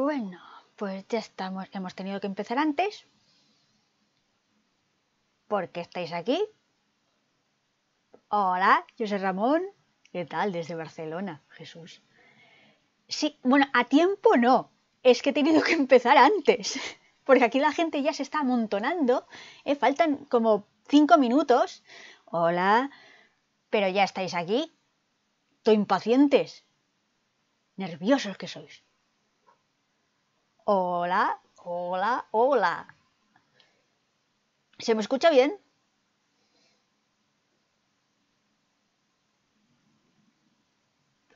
Bueno, pues ya estamos. Hemos tenido que empezar antes. ¿Por qué estáis aquí. Hola, yo soy Ramón. ¿Qué tal? Desde Barcelona, Jesús. Sí, bueno, a tiempo no. Es que he tenido que empezar antes. Porque aquí la gente ya se está amontonando. Eh, faltan como cinco minutos. Hola. Pero ya estáis aquí. Estoy impacientes. Nerviosos que sois. Hola, hola, hola. ¿Se me escucha bien?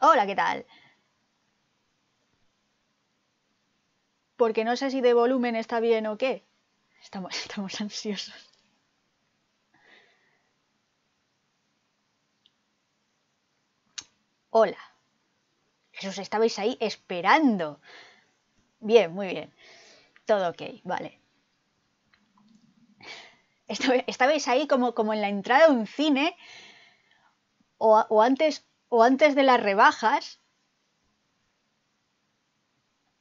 Hola, ¿qué tal? Porque no sé si de volumen está bien o qué. Estamos, estamos ansiosos. Hola. Jesús, estabais ahí esperando. Bien, muy bien. Todo ok, vale. Estabais ahí como, como en la entrada de un cine o, antes, o antes de las rebajas.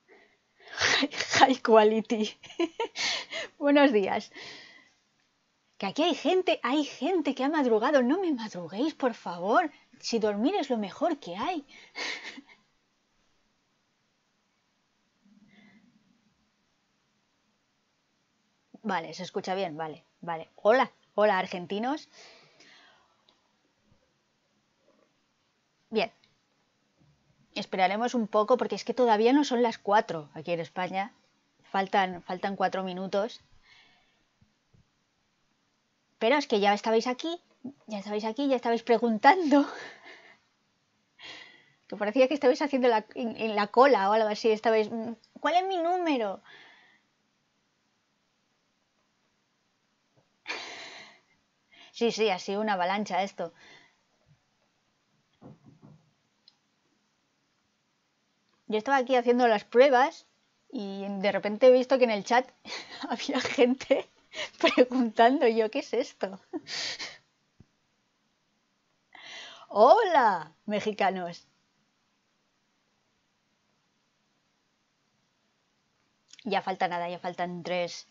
High quality. Buenos días. Que aquí hay gente, hay gente que ha madrugado. No me madruguéis, por favor. Si dormir es lo mejor que hay. Vale, se escucha bien, vale, vale. Hola, hola argentinos. Bien. Esperaremos un poco porque es que todavía no son las 4 aquí en España. Faltan, faltan 4 minutos. Pero es que ya estabais aquí, ya estabais aquí, ya estabais preguntando. que parecía que estabais haciendo la, en, la cola o algo así. Estabais, mm, ¿cuál es mi número? Sí, sí, ha una avalancha esto. Yo estaba aquí haciendo las pruebas y de repente he visto que en el chat había gente preguntando yo qué es esto. Hola, mexicanos. Ya falta nada, ya faltan tres,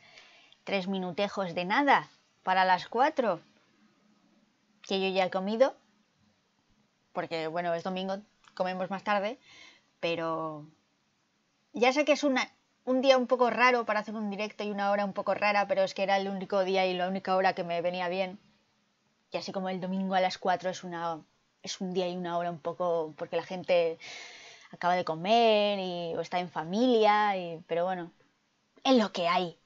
tres minutejos de nada para las cuatro que yo ya he comido, porque bueno, es domingo, comemos más tarde, pero ya sé que es un día un poco raro para hacer un directo y una hora un poco rara, pero es que era el único día y la única hora que me venía bien. Y así como el domingo a las 4 es, una, es un día y una hora un poco porque la gente acaba de comer y, o está en familia, pero bueno, es lo que hay.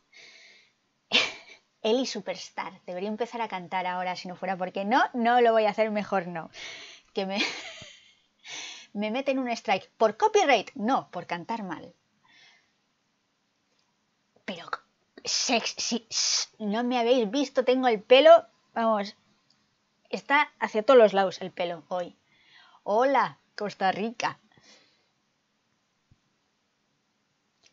Eli Superstar. Debería empezar a cantar ahora si no fuera porque no, no lo voy a hacer mejor, no. Que me, me meten un strike por copyright, no, por cantar mal. Pero, sex, si no me habéis visto, tengo el pelo, vamos, está hacia todos los lados el pelo hoy. Hola, Costa Rica.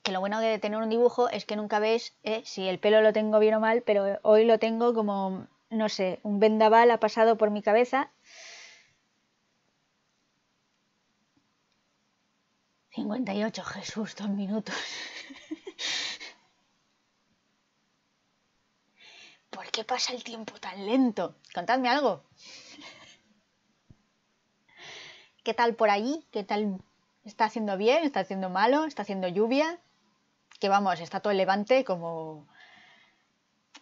que lo bueno de tener un dibujo es que nunca ves eh, si el pelo lo tengo bien o mal, pero hoy lo tengo como, no sé, un vendaval ha pasado por mi cabeza. 58, Jesús, dos minutos. ¿Por qué pasa el tiempo tan lento? Contadme algo. ¿Qué tal por allí? ¿Qué tal? ¿Está haciendo bien? ¿Está haciendo malo? ¿Está haciendo lluvia? que vamos, está todo el levante como...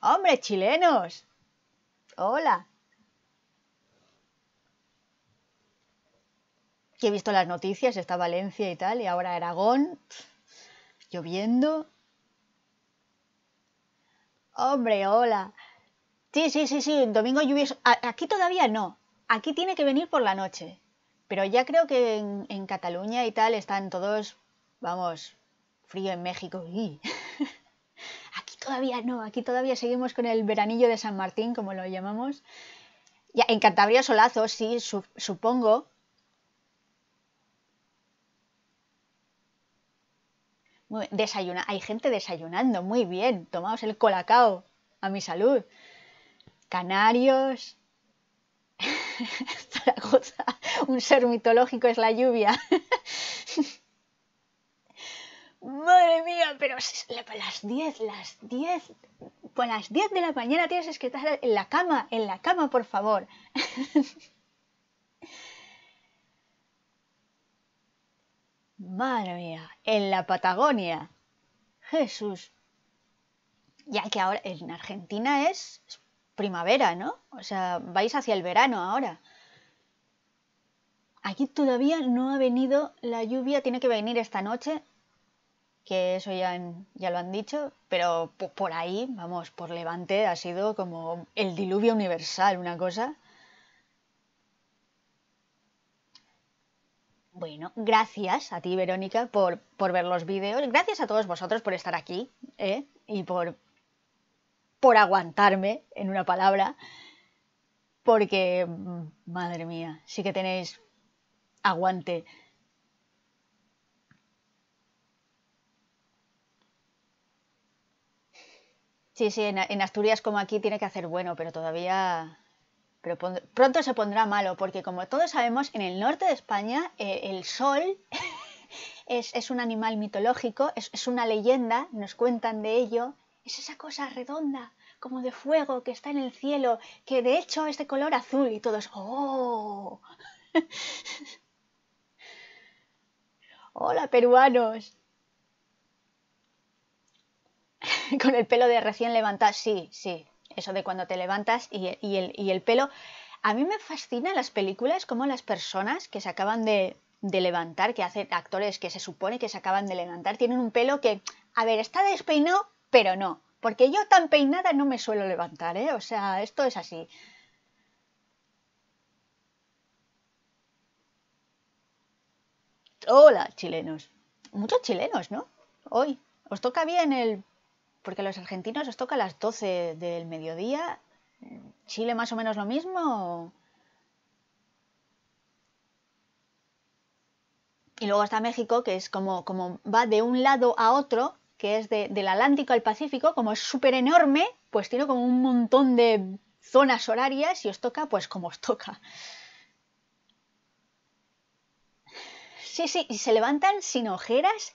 ¡Hombre, chilenos! ¡Hola! Que he visto las noticias, está Valencia y tal, y ahora Aragón, lloviendo. ¡Hombre, hola! Sí, sí, sí, sí, domingo lluvioso. Aquí todavía no, aquí tiene que venir por la noche. Pero ya creo que en, en Cataluña y tal están todos, vamos, frío en México. aquí todavía no, aquí todavía seguimos con el veranillo de San Martín, como lo llamamos. Ya, en Cantabria solazo, sí, supongo. desayuna, hay gente desayunando, muy bien. Tomaos el colacao, a mi salud. Canarios. un ser mitológico es la lluvia. Madre mía, pero a las 10, las 10, por pues las 10 de la mañana tienes que estar en la cama, en la cama, por favor. Madre mía, en la Patagonia. Jesús. Ya que ahora en Argentina es primavera, ¿no? O sea, vais hacia el verano ahora. Aquí todavía no ha venido la lluvia, tiene que venir esta noche que eso ya, ya lo han dicho, pero por ahí, vamos, por Levante ha sido como el diluvio universal, una cosa. Bueno, gracias a ti, Verónica, por, ver los vídeos. Gracias a todos vosotros por estar aquí ¿eh? y por, por aguantarme, en una palabra. Porque, mm, madre mía, sí que tenéis aguante. Sí, sí, en, Asturias como aquí tiene que hacer bueno, pero todavía... pronto se pondrá malo, porque como todos sabemos, en el norte de España eh, el sol es, un animal mitológico, es, es una leyenda, nos cuentan de ello, es esa cosa redonda como de fuego que está en el cielo, que de hecho es de color azul y todos, ¡oh! Hola peruanos. con el pelo de recién levantado. Sí, sí, eso de cuando te levantas y, el, pelo. A mí me fascinan las películas como las personas que se acaban de, de levantar, que hacen actores que se supone que se acaban de levantar, tienen un pelo que, a ver, está despeinado, pero no. Porque yo tan peinada no me suelo levantar, ¿eh? O sea, esto es así. Hola, chilenos. Muchos chilenos, ¿no? Hoy. Os toca bien el porque a los argentinos os toca a las 12 del mediodía. ¿Chile más o menos lo mismo? Y luego está México, que es como, como va de un lado a otro, que es del Atlántico al Pacífico, como es súper enorme, pues tiene como un montón de zonas horarias y os toca pues como os toca. Sí, sí, y se levantan sin ojeras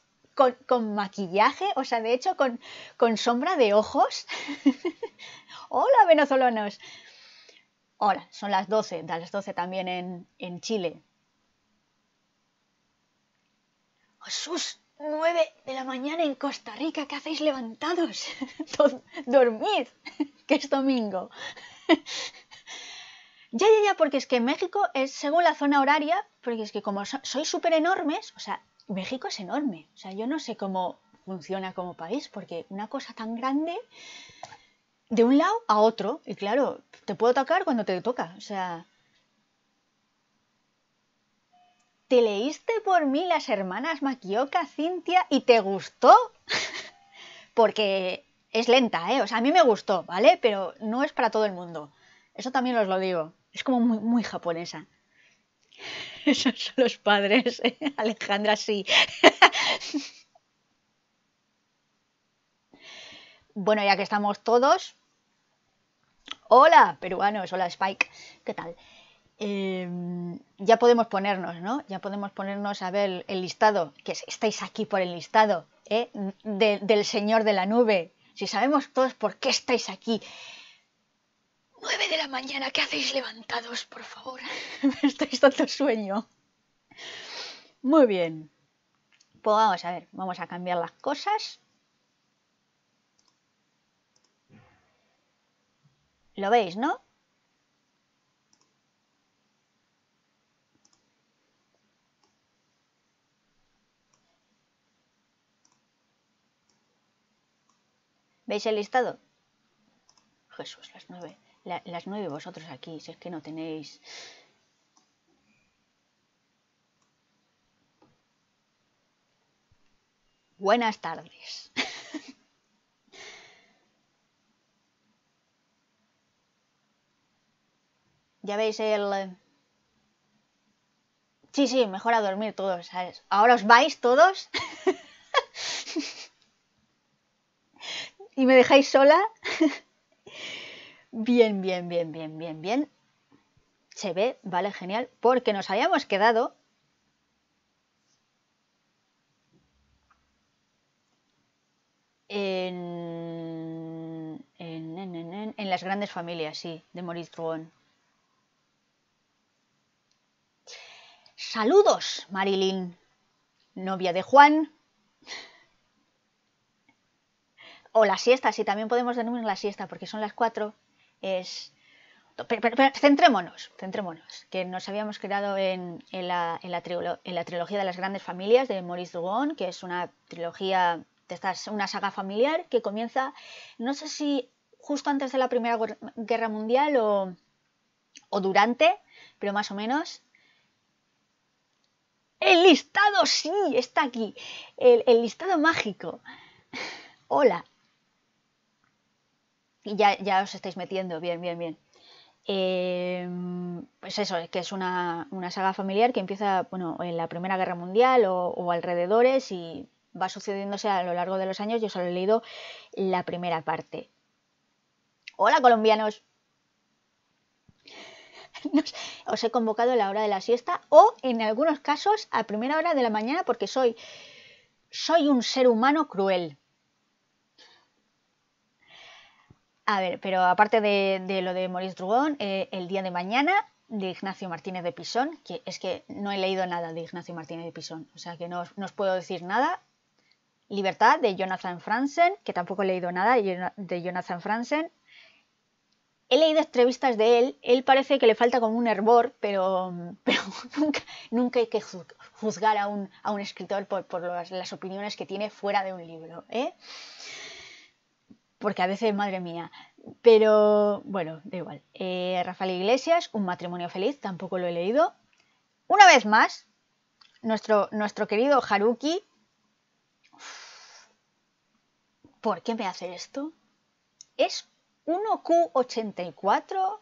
con, maquillaje, o sea, de hecho, con, sombra de ojos. Hola, venezolanos. Hola, son las 12, de las 12 también en, Chile. sus 9 de la mañana en Costa Rica, ¿qué hacéis levantados? Dormid, que es domingo. ya, ya, ya, porque es que México es según la zona horaria, porque es que como soy sois súper enormes, o sea, México es enorme. O sea, yo no sé cómo funciona como país, porque una cosa tan grande, de un lado a otro, y claro, te puedo tocar cuando te toca. O sea, te leíste por mí las hermanas Maquioca, Cintia, y te gustó. porque es lenta, ¿eh? O sea, a mí me gustó, ¿vale? Pero no es para todo el mundo. Eso también os lo digo. Es como muy, muy japonesa. Esos son los padres. ¿eh? Alejandra, sí. bueno, ya que estamos todos. Hola, peruanos. Hola, Spike. ¿Qué tal? Em, ya podemos ponernos, ¿no? Ya podemos ponernos a ver el listado, que estáis aquí por el listado ¿eh? del Señor de la Nube. Si sabemos todos por qué estáis aquí Nueve de la mañana, ¿qué hacéis levantados, por favor? Me estáis dando sueño. Muy bien. Pues vamos a ver, vamos a cambiar las cosas. ¿Lo veis, no? ¿Veis el listado? Jesús, las nueve las nueve vosotros aquí, si es que no tenéis... Buenas tardes. ya veis el... Eh, sí, sí, mejor a dormir todos, Ahora os vais todos. y me dejáis sola. Bien, bien, bien, bien, bien, bien. Se ve, vale, genial, porque nos habíamos quedado en, en, las grandes familias, sí, de Maurice Drouon. Saludos, Marilyn, novia de Juan. O la siesta, sí, también podemos denominar la siesta porque son las cuatro es... centrémonos, centrémonos, que nos habíamos quedado en, la, trilogía de las grandes familias de Maurice Dugon que es una trilogía, una saga familiar que comienza, no sé si justo antes de la Primera Guerra Mundial o, durante, pero más o menos. El listado, sí, está aquí. el listado mágico. Hola, y ya, os estáis metiendo, bien, bien, bien. Em, pues eso, es que es una, saga familiar que empieza en la Primera Guerra Mundial o, alrededores y va sucediéndose a lo largo de los años. Yo solo he leído la primera parte. Hola colombianos. os he convocado a la hora de la siesta o en algunos casos a primera hora de la mañana porque soy, soy un ser humano cruel. A ver, pero aparte de, lo de Maurice Drugón, eh, el día de mañana de Ignacio Martínez de Pisón, que es que no he leído nada de Ignacio Martínez de Pisón, o sea que no, os puedo decir nada. Libertad de Jonathan Franzen, que tampoco he leído nada de Jonathan Franzen. He leído entrevistas de él, él parece que le falta como un hervor, pero, nunca, hay que juzgar a un, escritor por, las, las, opiniones que tiene fuera de un libro. ¿eh? porque a veces, madre mía. Pero bueno, da igual. Eh, Rafael Iglesias, Un matrimonio feliz, tampoco lo he leído. Una vez más, nuestro, nuestro querido Haruki. ¿Por qué me hace esto? Es 1Q84,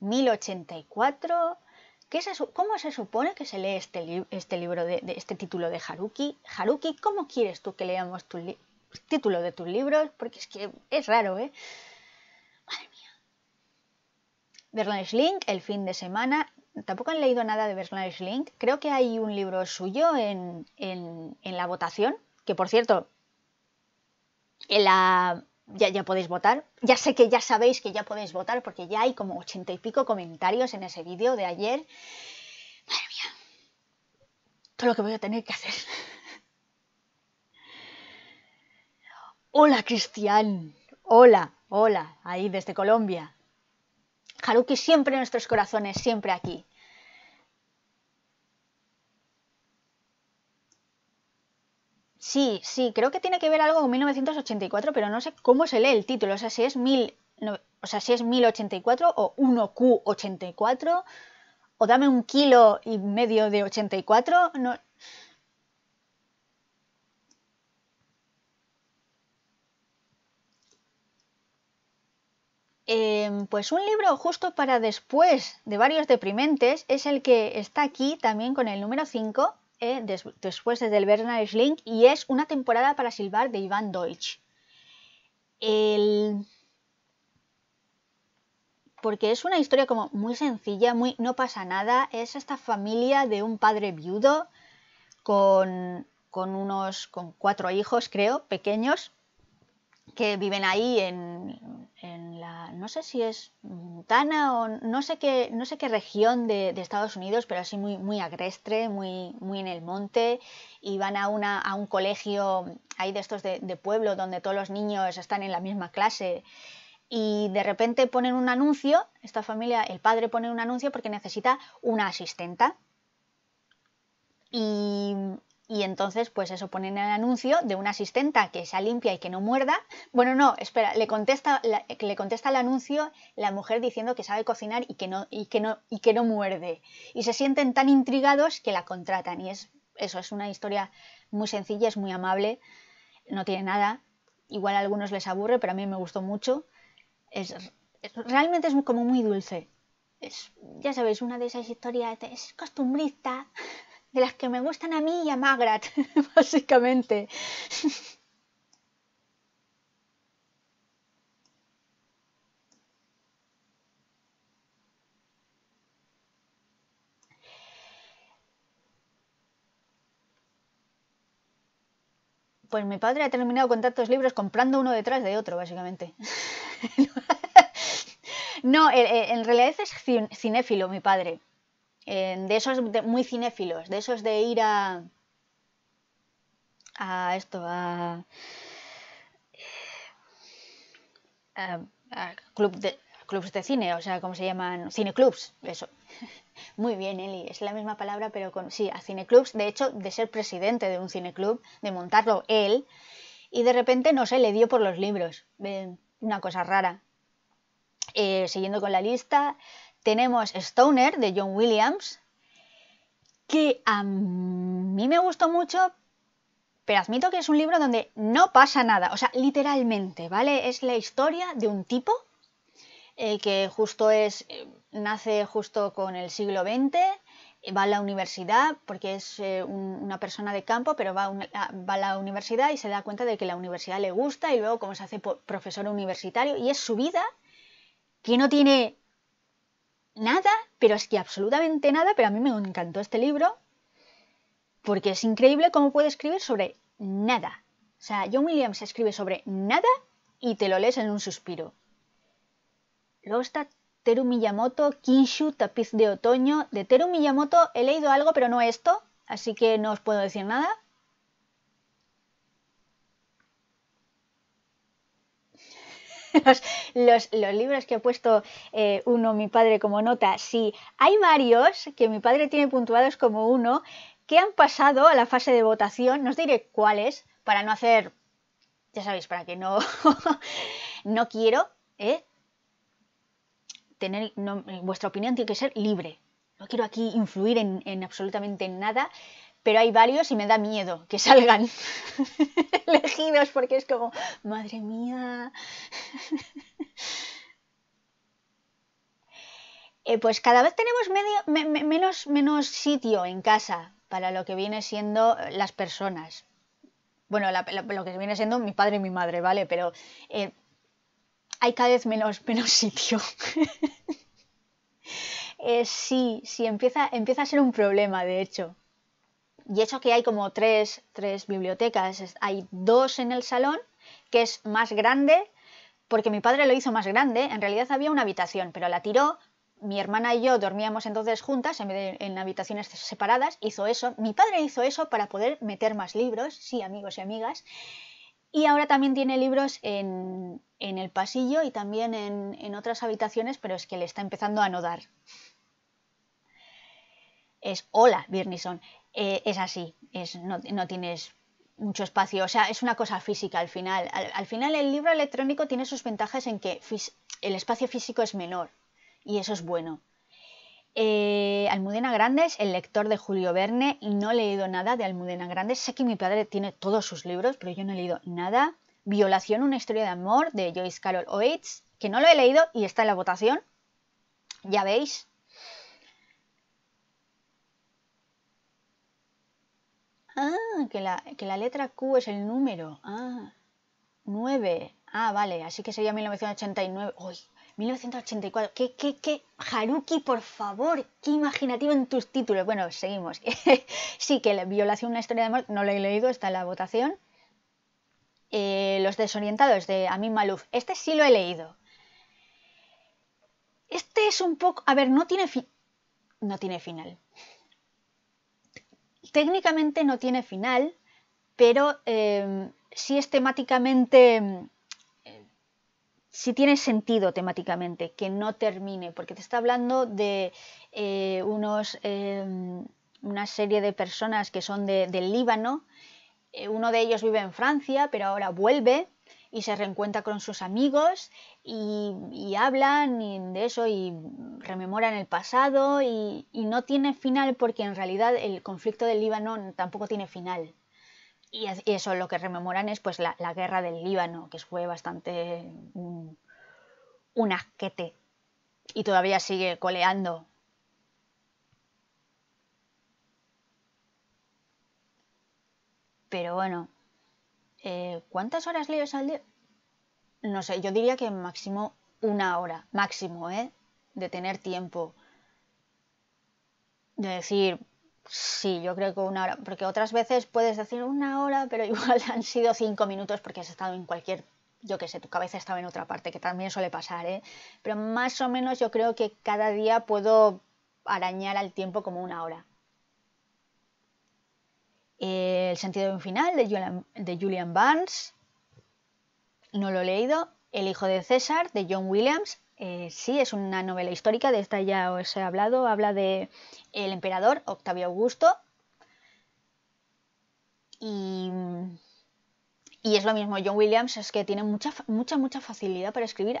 1084. ¿Cómo se supone que se lee este, este libro, este título de Haruki? Haruki, ¿cómo quieres tú que leamos tu, libro? título de tus libros, porque es que es raro, ¿eh? Madre mía. el fin de semana. Tampoco han leído nada de Bernard Schling. Creo que hay un libro suyo en, en, la votación, que por cierto, la... Ya, ya podéis votar. Ya sé que ya sabéis que ya podéis votar porque ya hay como ochenta y pico comentarios en ese vídeo de ayer. Madre mía. Todo lo que voy a tener que hacer. Hola, Cristian. Hola, hola, ahí desde Colombia. Haruki siempre en nuestros corazones, siempre aquí. Sí, sí, creo que tiene que ver algo con 1984, pero no sé cómo se lee el título. O sea, si es, mil, o sea, si es 1084 o 1Q84, o dame un kilo y medio de 84, no, Em, pues un libro justo para después de varios deprimentes es el que está aquí también con el número 5, eh, después del Bernard Link y es Una temporada para silbar de Iván Deutsch. Porque es una historia como muy sencilla, muy no pasa nada, es esta familia de un padre viudo con, con unos, con cuatro hijos creo, pequeños, que viven ahí en no sé si es Montana mm, o no sé qué, no sé qué región de, Estados Unidos, pero así muy, muy agrestre, muy, muy en el monte, y van a, una, a un colegio, ahí de estos de, de pueblo, donde todos los niños están en la misma clase, y de repente ponen un anuncio, esta familia, el padre pone un anuncio porque necesita una asistenta. Y y entonces pues eso ponen el anuncio de una asistenta que sea limpia y que no muerda. Bueno, no, espera, le contesta le contesta el anuncio la mujer diciendo que sabe cocinar y que no y que no y que no muerde. Y se sienten tan intrigados que la contratan y es eso es una historia muy sencilla, es muy amable, no tiene nada. Igual a algunos les aburre, pero a mí me gustó mucho. Es, realmente es como muy dulce. Es, ya sabéis, una de esas historias es costumbrista, de las que me gustan a mí y a Magrat, básicamente. Pues mi padre ha terminado con tantos libros comprando uno detrás de otro, básicamente. no, eh, eh, en realidad es cinéfilo mi padre de esos muy cinéfilos, de esos de ir a. a esto, a. a, club de, clubs de cine, o sea, ¿cómo se llaman? Cineclubs, eso. Muy bien, Eli, es la misma palabra, pero con, sí, a cineclubs, de hecho, de ser presidente de un cineclub, de montarlo él, y de repente, no sé, le dio por los libros, una cosa rara. Eh, siguiendo con la lista, tenemos Stoner de John Williams, que a mí me gustó mucho, pero admito que es un libro donde no pasa nada, o sea, literalmente, ¿vale? Es la historia de un tipo eh, que justo es, eh, nace justo con el siglo XX, eh, va a la universidad, porque es una persona de campo, pero va, va a la universidad y se da cuenta de que la universidad le gusta y luego como se hace profesor universitario y es su vida que no tiene nada, pero es que absolutamente nada, pero a mí me encantó este libro porque es increíble cómo puede escribir sobre nada. O sea, John Williams escribe sobre nada y te lo lees en un suspiro. Luego está Teru Miyamoto, Kinshu, Tapiz de Otoño. De Teru Miyamoto he leído algo, pero no esto, así que no os puedo decir nada. los, libros que ha puesto eh, uno, mi padre, como nota. Sí, hay varios que mi padre tiene puntuados como uno que han pasado a la fase de votación. No os diré cuáles, para no hacer, ya sabéis, para que no, no quiero, eh, Tener, vuestra opinión tiene que ser libre. No quiero aquí influir en absolutamente nada pero hay varios y me da miedo que salgan elegidos porque es como, madre mía. Eh, pues cada vez tenemos menos, menos sitio en casa para lo que viene siendo eh, las personas. Bueno, lo que viene siendo mi padre y mi madre, ¿vale? Pero eh, hay cada vez menos, menos sitio. sí, sí, empieza, empieza a ser un problema, de hecho. Y eso que hay como tres, bibliotecas, hay dos en el salón, que es más grande, porque mi padre lo hizo más grande, en realidad había una habitación, pero la tiró mi hermana y yo dormíamos entonces juntas en en habitaciones separadas, hizo eso, mi padre hizo eso para poder meter más libros, sí amigos y amigas, y ahora también tiene libros en, en el pasillo y también en, otras habitaciones, pero es que le está empezando a anodar. Es hola, Birnison. Eh, es así, no, tienes mucho espacio, o sea, es una cosa física al final. Al, final el libro electrónico tiene sus ventajas en que el espacio físico es menor y eso es bueno. Eh, Almudena Grandes, el lector de Julio Verne, no he leído nada de Almudena Grandes. Sé que mi padre tiene todos sus libros, pero yo no he leído nada. Violación, una historia de amor, de Joyce Carol Oates, que no lo he leído y está en la votación. Ya veis, Ah, que la, que la letra Q es el número. Ah, 9. Ah, vale, así que sería 1989. Uy, 1984. ¿Qué, qué, qué? Haruki, por favor, qué imaginativo en tus títulos. Bueno, seguimos. sí, que la violación una historia de amor, no lo he leído, está en la votación. Eh, los desorientados de Amin Maluf Este sí lo he leído. Este es un poco... A ver, no tiene, fin... no tiene final técnicamente no tiene final, pero em, sí es temáticamente, em, sí tiene sentido temáticamente que no termine, porque te está hablando de eh, unos, em, una serie de personas que son del Líbano, eh, uno de ellos vive en Francia, pero ahora vuelve y se reencuentra con sus amigos y, hablan de eso y rememoran el pasado y, no tiene final porque en realidad el conflicto del Líbano tampoco tiene final. Y eso lo que rememoran es pues la, guerra del Líbano, que fue bastante mm, un, asquete y todavía sigue coleando. Pero bueno, eh, ¿cuántas horas lees al día? no sé, yo diría que máximo una hora, máximo, ¿eh? De tener tiempo. De decir, sí, yo creo que una hora, porque otras veces puedes decir una hora, pero igual han sido cinco minutos porque has estado en cualquier, yo qué sé, tu cabeza estaba en otra parte, que también suele pasar, ¿eh? Pero más o menos yo creo que cada día puedo arañar al tiempo como una hora. El sentido final de Julian, de Julian Barnes no lo he leído. El hijo de César, de John Williams, eh, sí, es una novela histórica, de esta ya os he hablado, habla de el emperador Octavio Augusto. Y, es lo mismo, John Williams es que tiene mucha, mucha, mucha facilidad para escribir.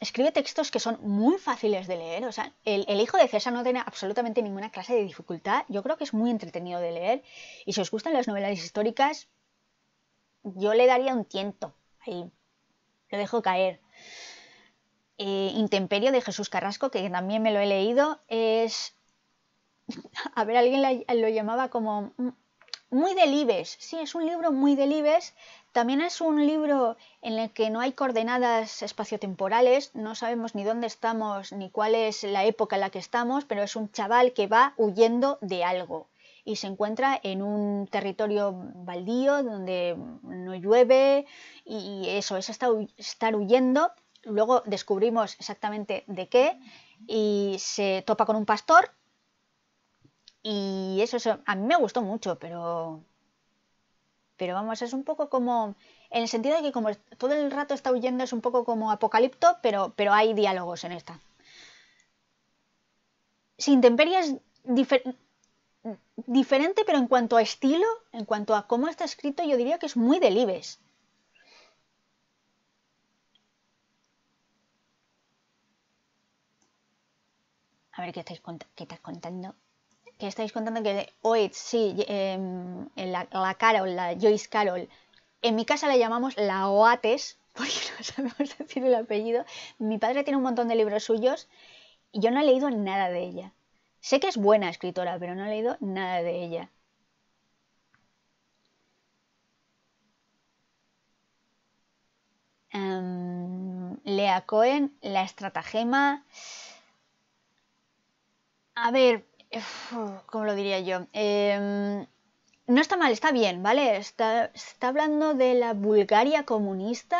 escribe textos que son muy fáciles de leer. O el, el, hijo de César no tiene absolutamente ninguna clase de dificultad. Yo creo que es muy entretenido de leer. Y si os gustan las novelas históricas, yo le daría un tiento ahí lo dejo caer. Eh, Intemperio de Jesús Carrasco, que también me lo he leído, es... A ver, alguien lo llamaba como muy delibes Sí, es un libro muy delibes También es un libro en el que no hay coordenadas espaciotemporales, no sabemos ni dónde estamos ni cuál es la época en la que estamos, pero es un chaval que va huyendo de algo y se encuentra en un territorio baldío donde no llueve y, eso es estar huyendo. Luego descubrimos exactamente de qué y se topa con un pastor y eso, a mí me gustó mucho, pero pero vamos, es un poco como, en el sentido de que como todo el rato está huyendo, es un poco como apocalipto, pero, pero hay diálogos en esta. Sin temperias diferente, pero en cuanto a estilo, en cuanto a cómo está escrito, yo diría que es muy delibes. A ver, ¿qué estáis, contando? que estáis contando? Que hoy sí, em, la, la Carol, la Joyce Carol. En mi casa la llamamos la Oates, porque no sabemos decir el apellido. Mi padre tiene un montón de libros suyos y yo no he leído nada de ella. Sé que es buena escritora, pero no he leído nada de ella. Em, Lea Cohen, La Estratagema. A ver, ¿cómo lo diría yo? Em, no está mal, está bien, ¿vale? está hablando de la Bulgaria comunista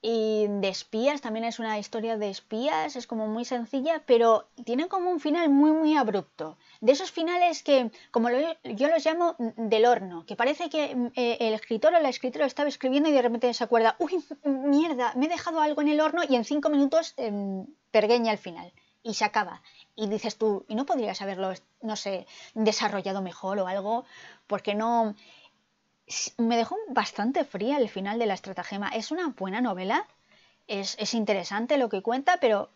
y de espías, también es una historia de espías, es como muy sencilla, pero tiene como un final muy muy abrupto. De esos finales que, como yo los llamo mm, del horno, que parece que mm, eh, el escritor o la escritora estaba escribiendo y de repente se acuerda, uy, mierda, me he dejado algo en el horno y en cinco minutos em, pergueña el final y se acaba. Y dices tú, ¿y no podrías haberlo, no sé, desarrollado mejor o algo? Porque no me dejó bastante fría el final de la estratagema. Es una buena novela, es, interesante lo que cuenta, pero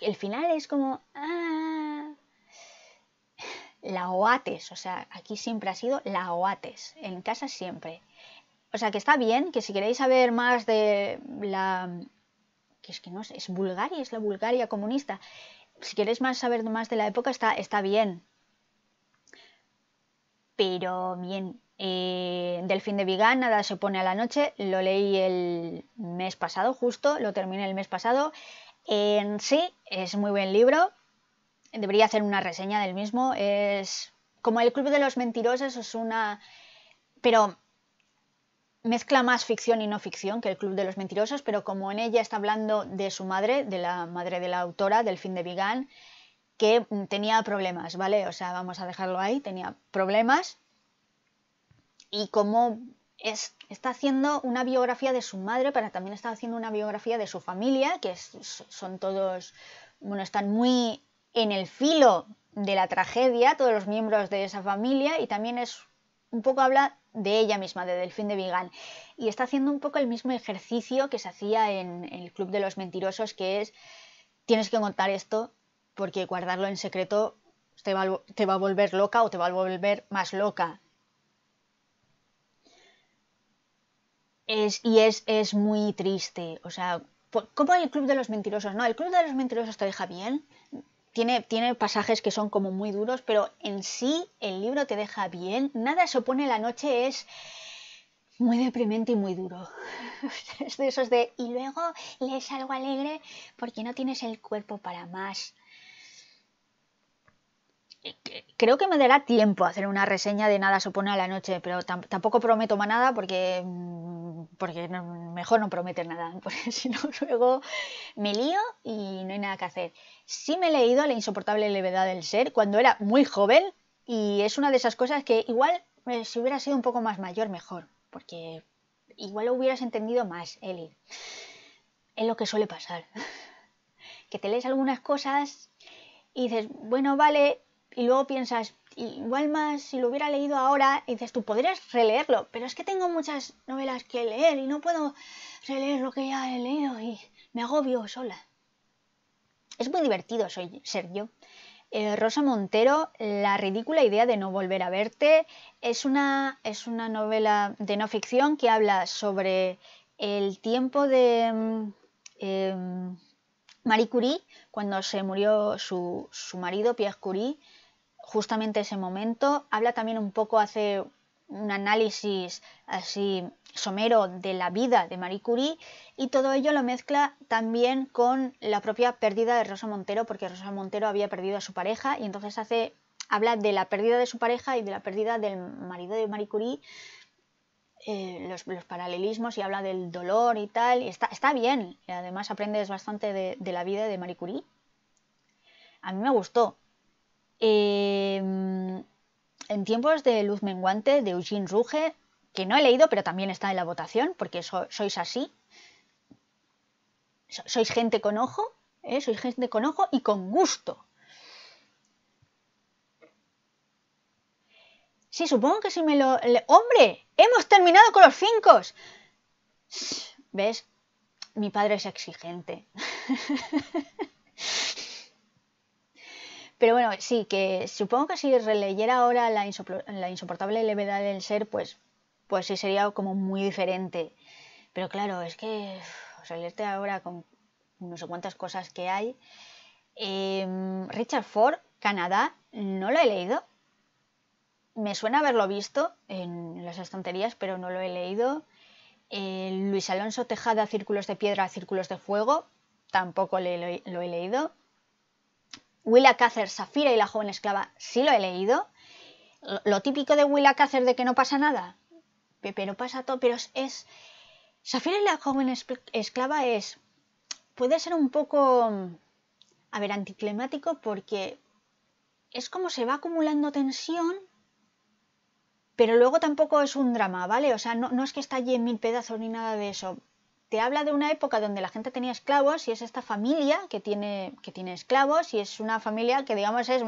el final es como... Ah, la OATES, o sea, aquí siempre ha sido la OATES, en casa siempre. O sea, que está bien, que si queréis saber más de la... que es que no sé, es Bulgaria, es la Bulgaria comunista. Si queréis más saber más de la época, está, está bien. Pero bien, eh, del fin de Vigan, Nada se pone a la noche, lo leí el mes pasado justo, lo terminé el mes pasado. En sí, es muy buen libro, debería hacer una reseña del mismo, es como el Club de los Mentirosos, es una... pero mezcla más ficción y no ficción que el Club de los Mentirosos, pero como en ella está hablando de su madre, de la madre de la autora, del fin de Vigan, que tenía problemas, ¿vale? O sea, vamos a dejarlo ahí, tenía problemas y cómo es, está haciendo una biografía de su madre, pero también está haciendo una biografía de su familia, que son todos, bueno, están muy en el filo de la tragedia, todos los miembros de esa familia, y también es un poco habla de ella misma, de Delfín de Vigan, y está haciendo un poco el mismo ejercicio que se hacía en, el Club de los Mentirosos, que es, tienes que contar esto porque guardarlo en secreto te va a volver loca o te va a volver más loca. Es, y es, es muy triste. O sea, como el Club de los Mentirosos, ¿no? El Club de los Mentirosos te deja bien. Tiene, tiene, pasajes que son como muy duros, pero en sí el libro te deja bien. Nada se opone la noche, es muy deprimente y muy duro. es de Y luego lees algo alegre porque no tienes el cuerpo para más creo que me dará tiempo a hacer una reseña de Nada supone a la noche, pero tampoco prometo más nada porque, mm, porque mejor no prometer nada, porque si no luego me lío y no hay nada que hacer. Sí me he leído La insoportable levedad del ser cuando era muy joven y es una de esas cosas que igual eh, si hubiera sido un poco más mayor mejor, porque igual lo hubieras entendido más, Eli. Es lo que suele pasar. que te lees algunas cosas y dices, bueno, vale, y luego piensas, igual más si lo hubiera leído ahora, dices, tú podrías releerlo, pero es que tengo muchas novelas que leer y no puedo releer lo que ya he leído y me agobio sola. Es muy divertido soy, ser yo. Eh, Rosa Montero, La ridícula idea de no volver a verte, es una, es una novela de no ficción que habla sobre el tiempo de mm, em, Marie Curie, cuando se murió su, su marido Pierre Curie, justamente ese momento. Habla también un poco, hace un análisis así somero de la vida de Marie Curie y todo ello lo mezcla también con la propia pérdida de Rosa Montero porque Rosa Montero había perdido a su pareja y entonces hace habla de la pérdida de su pareja y de la pérdida del marido de Marie Curie eh, los, paralelismos y habla del dolor y tal y está, bien y además aprendes bastante de, de la vida de Marie Curie a mí me gustó Em, en tiempos de luz menguante de Eugene Ruge, que no he leído, pero también está en la votación, porque sois así. sois gente con ojo, ¿eh? sois gente con ojo y con gusto. Sí, supongo que si me lo... ¡Hombre! ¡Hemos terminado con los cinco! ¿Ves? Mi padre es exigente. Pero bueno, sí, que supongo que si releyera ahora la, insoportable levedad del ser, pues, pues sí sería como muy diferente. Pero claro, es que o ahora con no sé cuántas cosas que hay. Em, Richard Ford, Canadá, no lo he leído. Me suena haberlo visto en las estanterías, pero no lo he leído. Luis Alonso Tejada, Círculos de Piedra, Círculos de Fuego, tampoco lo he leído. Willa Cather, Safira y la joven esclava, sí lo he leído. Lo, típico de Willa Cather de que no pasa nada, pero pasa todo, pero es, Safira y la joven esclava es... puede ser un poco... a ver, anticlimático porque es como se va acumulando tensión, pero luego tampoco es un drama, ¿vale? O sea, no, no es que está allí en mil pedazos ni nada de eso te habla de una época donde la gente tenía esclavos y es esta familia que tiene, que tiene esclavos y es una familia que digamos es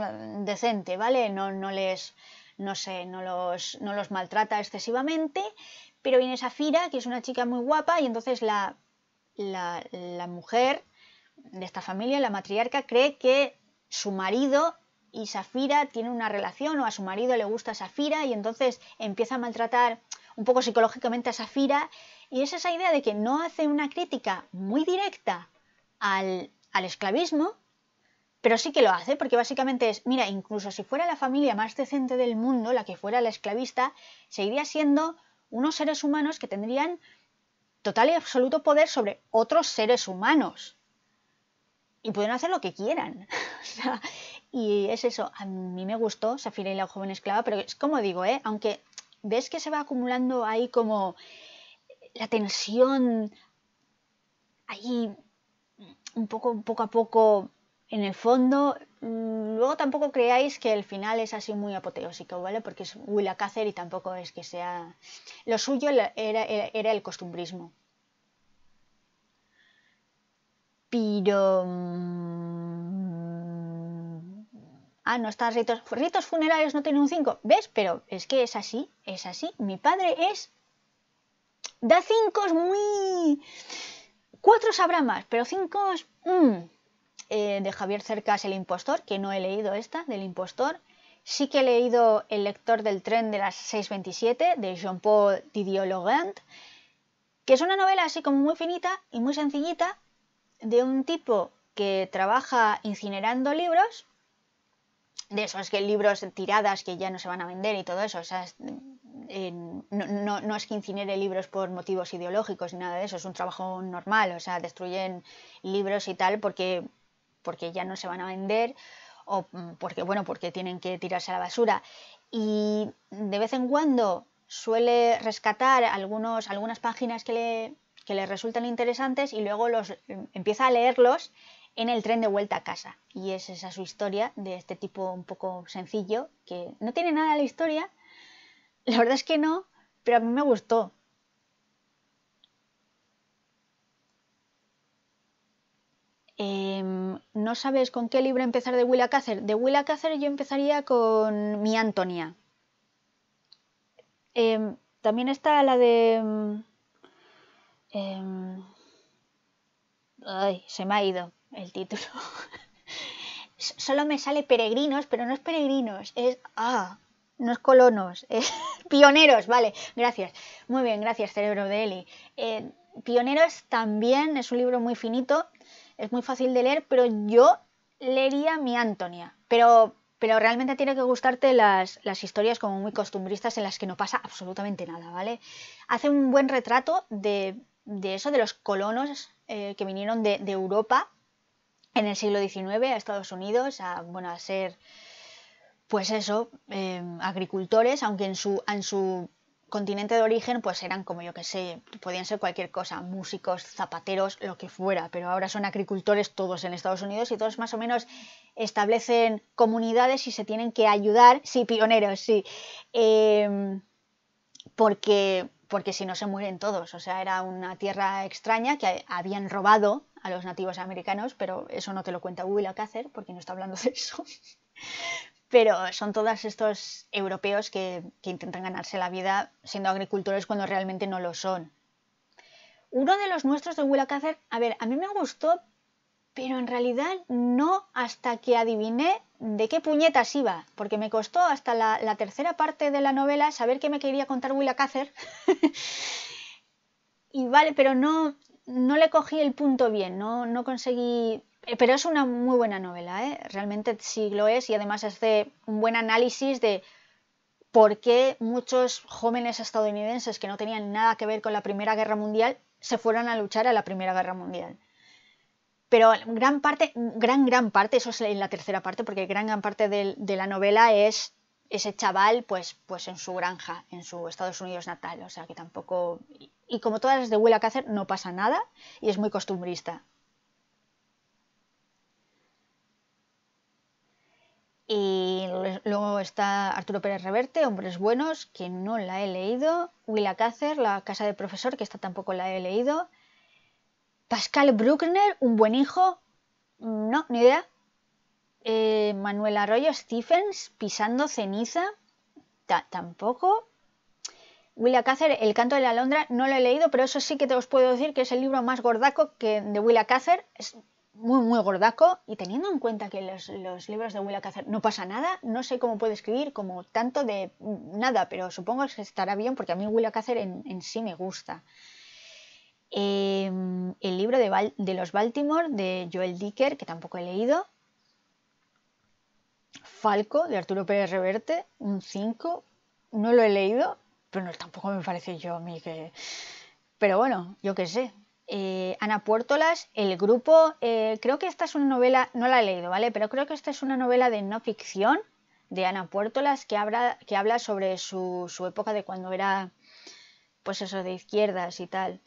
decente, ¿vale? No, les, no sé, no los, maltrata excesivamente, pero viene Safira, que es una chica muy guapa y entonces la, la mujer de esta familia, la matriarca, cree que su marido y Safira tienen una relación o a su marido le gusta Safira y entonces empieza a maltratar un poco psicológicamente a Safira y es esa idea de que no hace una crítica muy directa al, al esclavismo, pero sí que lo hace, porque básicamente es, mira, incluso si fuera la familia más decente del mundo, la que fuera la esclavista, seguiría siendo unos seres humanos que tendrían total y absoluto poder sobre otros seres humanos. Y pueden hacer lo que quieran. y es eso, a mí me gustó Safira y la joven esclava, pero es como digo, ¿eh? aunque ves que se va acumulando ahí como la tensión ahí un poco, poco a poco en el fondo. Luego tampoco creáis que el final es así muy apoteósico, ¿vale? Porque es Willa Cácer y tampoco es que sea... Lo suyo era, el costumbrismo. Pero... Mm, ah, no está. ritos. Ritos funerarios no tienen un 5. ¿Ves? Pero es que es así, es así. Mi padre es Da 5 muy... Cuatro sabrá más, pero cinco mm, eh, de Javier Cercas, El impostor, que no he leído esta, del impostor. Sí que he leído El lector del tren de las 6.27, de Jean-Paul Didier que es una novela así como muy finita y muy sencillita, de un tipo que trabaja incinerando libros, de esos que libros tiradas que ya no se van a vender y todo eso, no, es que incinere libros por motivos ideológicos ni nada de eso, es un trabajo normal, o sea, destruyen libros y tal porque, ya no se van a vender o mm, porque, bueno, porque tienen que tirarse a la basura. Y de vez en cuando suele rescatar algunos, algunas páginas que le, resultan interesantes y luego los em, empieza a leerlos en el tren de vuelta a casa. Y es esa su historia de este tipo un poco sencillo, que no tiene nada la historia, la verdad es que no, pero a mí me gustó. Em, ¿No sabes con qué libro empezar de Willa Cáceres? De Willa Cáceres yo empezaría con Mi Antonia. Em, también está la de... Em, ay, se me ha ido el título. Solo me sale peregrinos, pero no es peregrinos, es... Ah, no es colonos, pioneros, vale, gracias. Muy bien, gracias, cerebro de Eli. Eh, pioneros también es un libro muy finito, es muy fácil de leer, pero yo leería mi Antonia. Pero, pero realmente tiene que gustarte las, historias como muy costumbristas en las que no pasa absolutamente nada, ¿vale? Hace un buen retrato de, de eso, de los colonos eh, que vinieron de, Europa en el siglo XIX a Estados Unidos, a, bueno, a ser pues eso, em, agricultores, aunque en su, en su continente de origen pues eran como yo que sé, podían ser cualquier cosa, músicos, zapateros, lo que fuera, pero ahora son agricultores todos en Estados Unidos y todos más o menos establecen comunidades y se tienen que ayudar, sí, pioneros, sí, em, porque, porque si no se mueren todos, o sea, era una tierra extraña que habían robado a los nativos americanos, pero eso no te lo cuenta Google Cácer porque no está hablando de eso pero son todos estos europeos que, intentan ganarse la vida siendo agricultores cuando realmente no lo son. Uno de los nuestros de Cather, a ver, a mí me gustó, pero en realidad no hasta que adiviné de qué puñetas iba, porque me costó hasta la, tercera parte de la novela saber qué me quería contar Cather. y vale, pero no, no le cogí el punto bien, no, no conseguí eh, pero es una muy buena novela, ¿eh? realmente sí lo es y además hace un buen análisis de por qué muchos jóvenes estadounidenses que no tenían nada que ver con la Primera Guerra Mundial se fueron a luchar a la Primera Guerra Mundial. Pero gran parte, gran, gran parte, eso es en la tercera parte, porque gran, gran parte de, la novela es ese chaval pues, pues en su granja, en su Estados Unidos natal. O sea que tampoco... Y como todas las de Willa Cáceres no pasa nada y es muy costumbrista. Y luego está Arturo Pérez Reverte, Hombres Buenos, que no la he leído. Willa Cácer, La Casa del Profesor, que esta tampoco la he leído. Pascal Bruckner, Un Buen Hijo, no, ni idea. Eh, Manuel Arroyo Stephens, Pisando Ceniza, tampoco. Willa Cácer, El canto de la londra no lo he leído, pero eso sí que te os puedo decir que es el libro más gordaco que de Willa Cácer muy, muy gordaco y teniendo en cuenta que los, los libros de Willa Cather no pasa nada, no sé cómo puede escribir como tanto de nada, pero supongo que estará bien porque a mí Willa Cather en, en sí me gusta. Em, el libro de, de los Baltimore de Joel Dicker, que tampoco he leído. Falco de Arturo Pérez Reverte, un 5. No lo he leído, pero tampoco me parece yo a mí que... Pero bueno, yo qué sé, eh, Ana Puertolas, El Grupo. Eh, creo que esta es una novela, no la he leído, ¿vale? Pero creo que esta es una novela de no ficción de Ana Puertolas que habla, que habla sobre su, su época de cuando era, pues eso, de izquierdas y tal.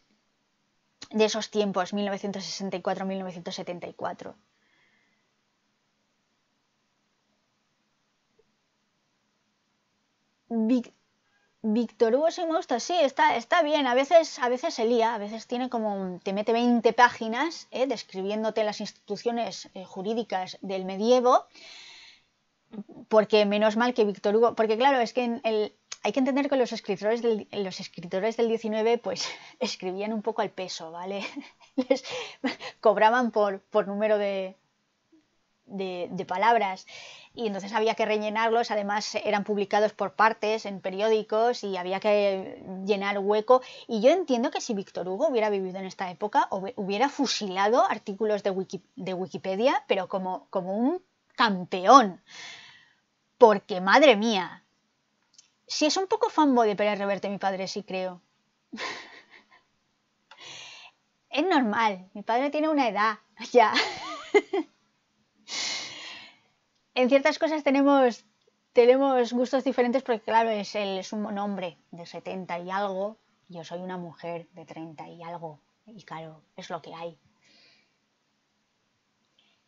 De esos tiempos, 1964-1974. Vic Víctor Hugo se me sí, está, está bien, a veces, a veces se lía, a veces tiene como, te mete 20 páginas eh, describiéndote las instituciones eh, jurídicas del medievo, porque menos mal que Víctor Hugo, porque claro, es que el, hay que entender que los escritores del, los escritores del 19 pues escribían un poco al peso, ¿vale? Les cobraban por, por número de, de, de palabras y entonces había que rellenarlos, además eran publicados por partes en periódicos y había que llenar hueco. Y yo entiendo que si Víctor Hugo hubiera vivido en esta época, hubiera fusilado artículos de, Wikipedia, pero como, como un campeón. Porque, madre mía, si es un poco fanboy de Pérez Reverte, mi padre sí creo. es normal, mi padre tiene una edad ya en ciertas cosas tenemos, tenemos gustos diferentes porque, claro, es, es un hombre de 70 y algo, yo soy una mujer de 30 y algo, y claro, es lo que hay.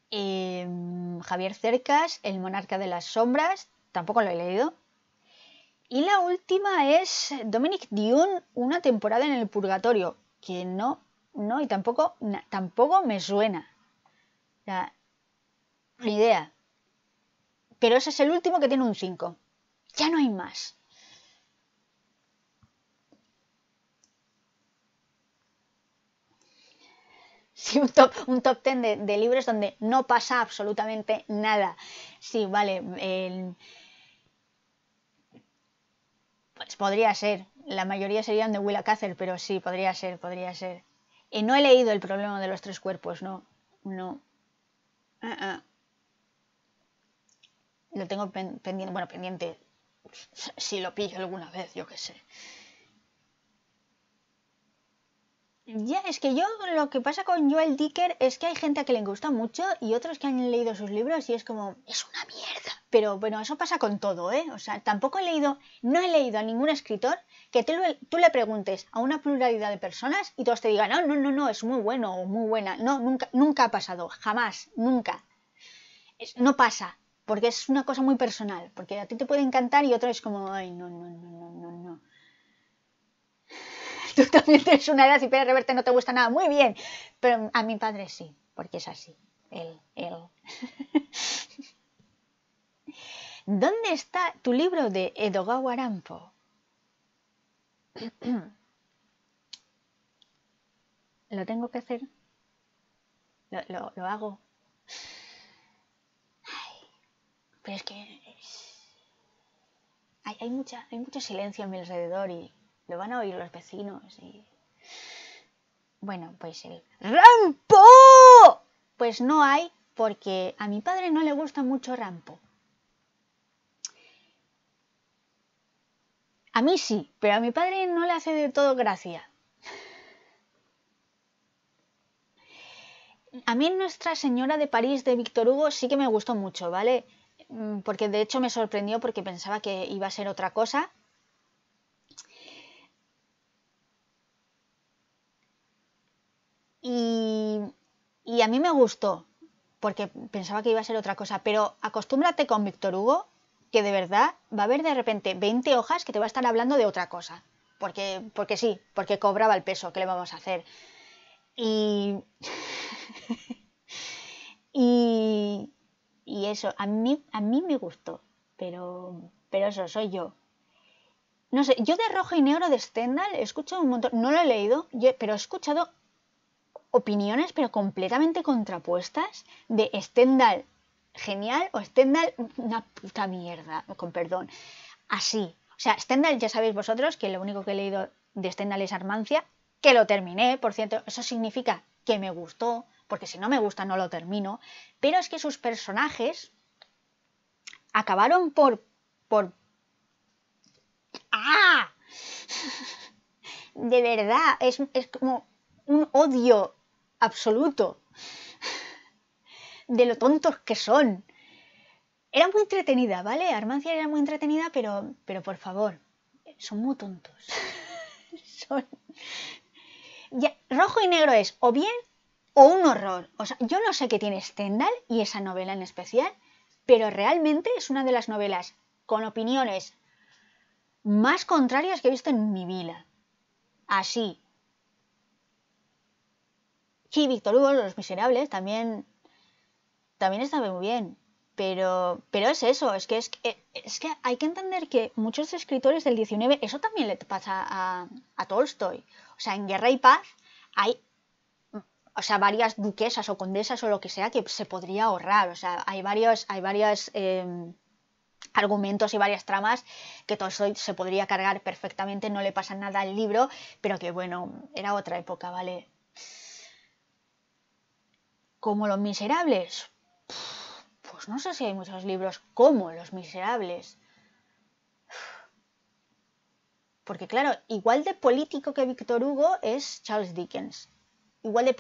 Em, Javier Cercas, El monarca de las sombras, tampoco lo he leído. Y la última es Dominic Dion, Una temporada en el purgatorio, que no, no, y tampoco, tampoco me suena. la idea pero ese es el último que tiene un 5. Ya no hay más. Sí, un top, un 10 de, libros donde no pasa absolutamente nada. Sí, vale. Pues podría ser. La mayoría serían de Willa Cather, pero sí, podría ser, podría ser. Y eh, no he leído El problema de los tres cuerpos, no. No. Ah, ah lo tengo pendiente, bueno, pendiente, si lo pillo alguna vez, yo qué sé. Ya, es que yo lo que pasa con Joel Dicker es que hay gente a que le gusta mucho y otros que han leído sus libros y es como, es una mierda. Pero bueno, eso pasa con todo, ¿eh? O sea, tampoco he leído, no he leído a ningún escritor que tú, tú le preguntes a una pluralidad de personas y todos te digan, no, no, no, no, es muy bueno o muy buena. No, nunca, nunca ha pasado, jamás, nunca. no pasa porque es una cosa muy personal, porque a ti te puede encantar y otro es como, ay, no, no, no, no, no, no. Tú también tienes una edad y Pérez Reverte no te gusta nada, muy bien, pero a mi padre sí, porque es así, él, él. ¿Dónde está tu libro de Edogawa Arampo? ¿Lo tengo que hacer? lo, lo, lo hago? es que hay, mucha, hay mucho silencio a mi alrededor y lo van a oír los vecinos. Y... Bueno, pues el ¡Rampo! Pues no hay porque a mi padre no le gusta mucho Rampo. A mí sí, pero a mi padre no le hace de todo gracia. A mí Nuestra Señora de París de Víctor Hugo sí que me gustó mucho, ¿vale? Mm, porque de hecho me sorprendió porque pensaba que iba a ser otra cosa. Y, a mí me gustó, porque pensaba que iba a ser otra cosa, pero acostúmbrate con Víctor Hugo, que de verdad va a haber de repente 20 hojas que te va a estar hablando de otra cosa, porque, porque sí, porque cobraba el peso, que le vamos a hacer? Y... y y eso, a mí, a mí me gustó, pero, pero eso, soy yo. No sé, yo de rojo y negro de Stendhal he escuchado un montón, no lo he leído, pero he escuchado opiniones, pero completamente contrapuestas, de Stendhal genial o Stendhal una puta mierda, con perdón. Así. O sea, Stendhal ya sabéis vosotros que lo único que he leído de Stendhal es Armancia, que lo terminé, por cierto, eso significa que me gustó, porque si no me gusta no lo termino, pero es que sus personajes acabaron por... por... ¡Ah! De verdad, es, como un odio absoluto de lo tontos que son. Era muy entretenida, ¿vale? Armancia era muy entretenida, pero, pero por favor, son muy tontos. son... rojo y negro es o bien o un horror. O sea, yo no sé qué tiene Stendhal y esa novela en especial, pero realmente es una de las novelas con opiniones más contrarias que he visto en mi vida. Así. Sí, Víctor Hugo, Los Miserables, también, también está muy bien. Pero, pero es eso, es que, es, eh, es que hay que entender que muchos escritores del 19, eso también le pasa a, a Tolstoy. O sea, en Guerra y Paz hay o sea, varias duquesas o condesas o lo que sea que se podría ahorrar. O sea, hay varios, hay em, argumentos y varias tramas que eso se podría cargar perfectamente, no le pasa nada al libro, pero que bueno, era otra época, ¿vale? Como Los Miserables. Pues no sé si hay muchos libros como Los Miserables. Porque claro, igual de político que Víctor Hugo es Charles Dickens igual de,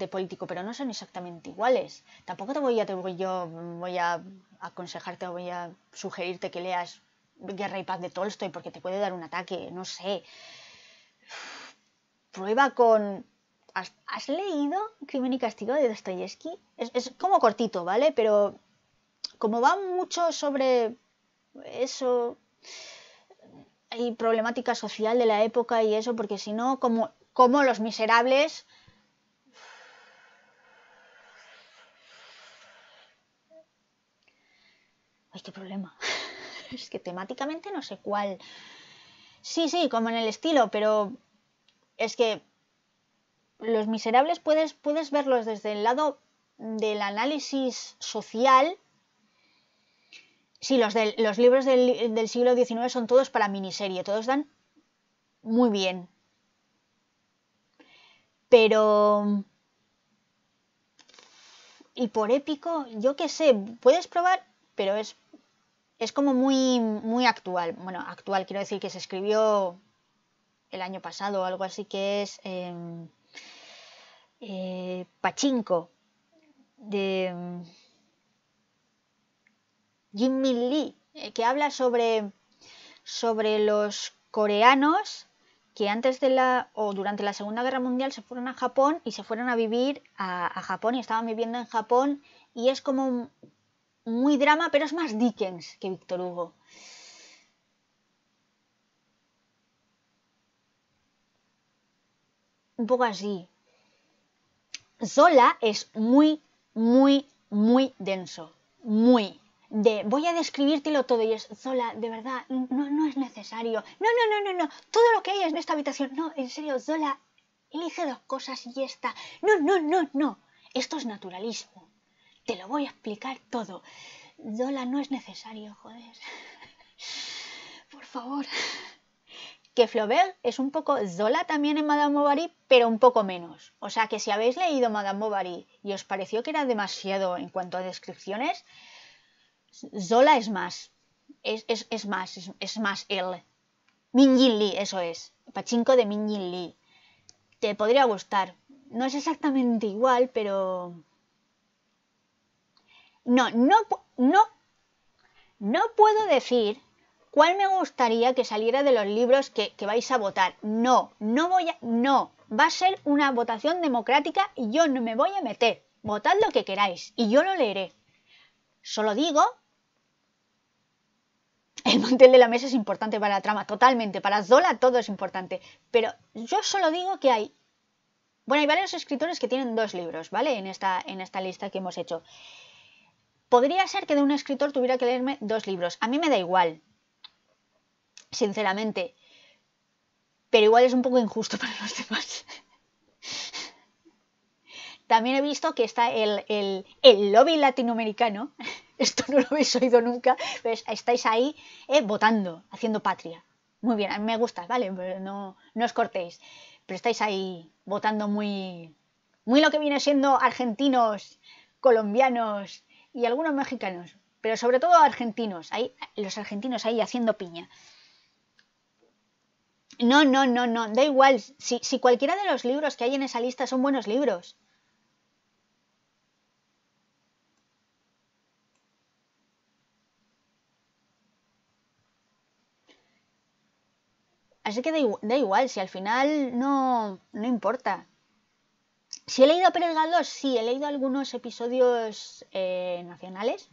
de, político, pero no son exactamente iguales. Tampoco te voy a, te voy, yo voy a aconsejarte, voy a sugerirte que leas Guerra y Paz de Tolstoy porque te puede dar un ataque, no sé. Prueba con... ¿Has, leído Crimen y Castigo de Dostoyevsky? Es, es como cortito, ¿vale? Pero como va mucho sobre eso y problemática social de la época y eso, porque si no, como como Los Miserables. ¡Ay, qué problema! es que temáticamente no sé cuál. Sí, sí, como en el estilo, pero es que Los Miserables puedes, puedes verlos desde el lado del análisis social. Sí, los, los libros del siglo XIX son todos para miniserie, todos dan muy bien, pero... Y por épico, yo qué sé, puedes probar, pero es, como muy, muy actual. Bueno, actual quiero decir que se escribió el año pasado o algo así que es em, eh, Pachinko de em, Jimmy Lee, eh, que habla sobre los coreanos que antes de la o durante la Segunda Guerra Mundial se fueron a Japón y se fueron a vivir a, Japón y estaban viviendo en Japón y es como muy drama, pero es más Dickens que Víctor Hugo. Un poco así. Zola es muy, muy, muy denso. Muy de voy a describírtelo todo y es Zola, de verdad, no, no es necesario. No, no, no, no, no, todo lo que hay es en esta habitación. No, en serio, Zola, elige dos cosas y ya está. No, no, no, no. Esto es naturalismo. Te lo voy a explicar todo. Zola, no es necesario, joder. Por favor. Que Flaubert es un poco Zola también en Madame Bovary, pero un poco menos. O sea que si habéis leído Madame Bovary y os pareció que era demasiado en cuanto a descripciones, Zola es más. Es, es más, es, más él. Min eso es. Pachinko de Min li Te podría gustar. No es exactamente igual, pero. No, no, no. No puedo decir cuál me gustaría que saliera de los libros que, que vais a votar. No, no voy a. No. Va a ser una votación democrática y yo no me voy a meter. Votad lo que queráis y yo lo leeré. Solo digo el mantel de la mesa es importante para la trama, totalmente. Para Zola todo es importante. Pero yo solo digo que hay. Bueno, hay varios escritores que tienen dos libros, ¿vale? En esta, en esta lista que hemos hecho. Podría ser que de un escritor tuviera que leerme dos libros. A mí me da igual. Sinceramente. Pero igual es un poco injusto para los demás. También he visto que está el, el lobby latinoamericano esto no lo habéis oído nunca, pero estáis ahí eh, votando, haciendo patria. Muy bien, a mí me gusta, ¿vale? Pero no, no os cortéis. Pero estáis ahí votando muy, muy lo que viene siendo argentinos, colombianos y algunos mexicanos. Pero sobre todo argentinos, ahí, los argentinos ahí haciendo piña. No, no, no, no, da igual. Si, si cualquiera de los libros que hay en esa lista son buenos libros. Así que da, igual, si al final no, no importa. Si he leído a Pérez Galdós, sí, he leído algunos episodios eh, nacionales.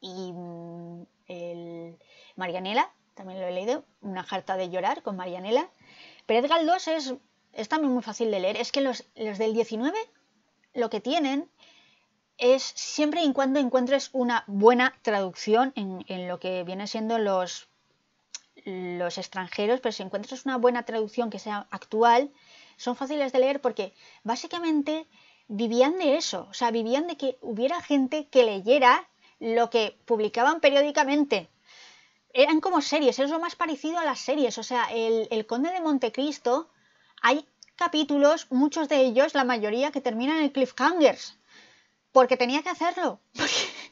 Y mm, el Marianela, también lo he leído, Una jarta de llorar con Marianela. Pérez Galdós es, es también muy fácil de leer. Es que los, del 19 lo que tienen es siempre y cuando encuentres una buena traducción en, en lo que viene siendo los los extranjeros, pero si encuentras una buena traducción que sea actual, son fáciles de leer porque básicamente vivían de eso, o sea, vivían de que hubiera gente que leyera lo que publicaban periódicamente. Eran como series, es lo más parecido a las series, o sea, el, Conde de Montecristo, hay capítulos, muchos de ellos, la mayoría, que terminan en cliffhangers, porque tenía que hacerlo,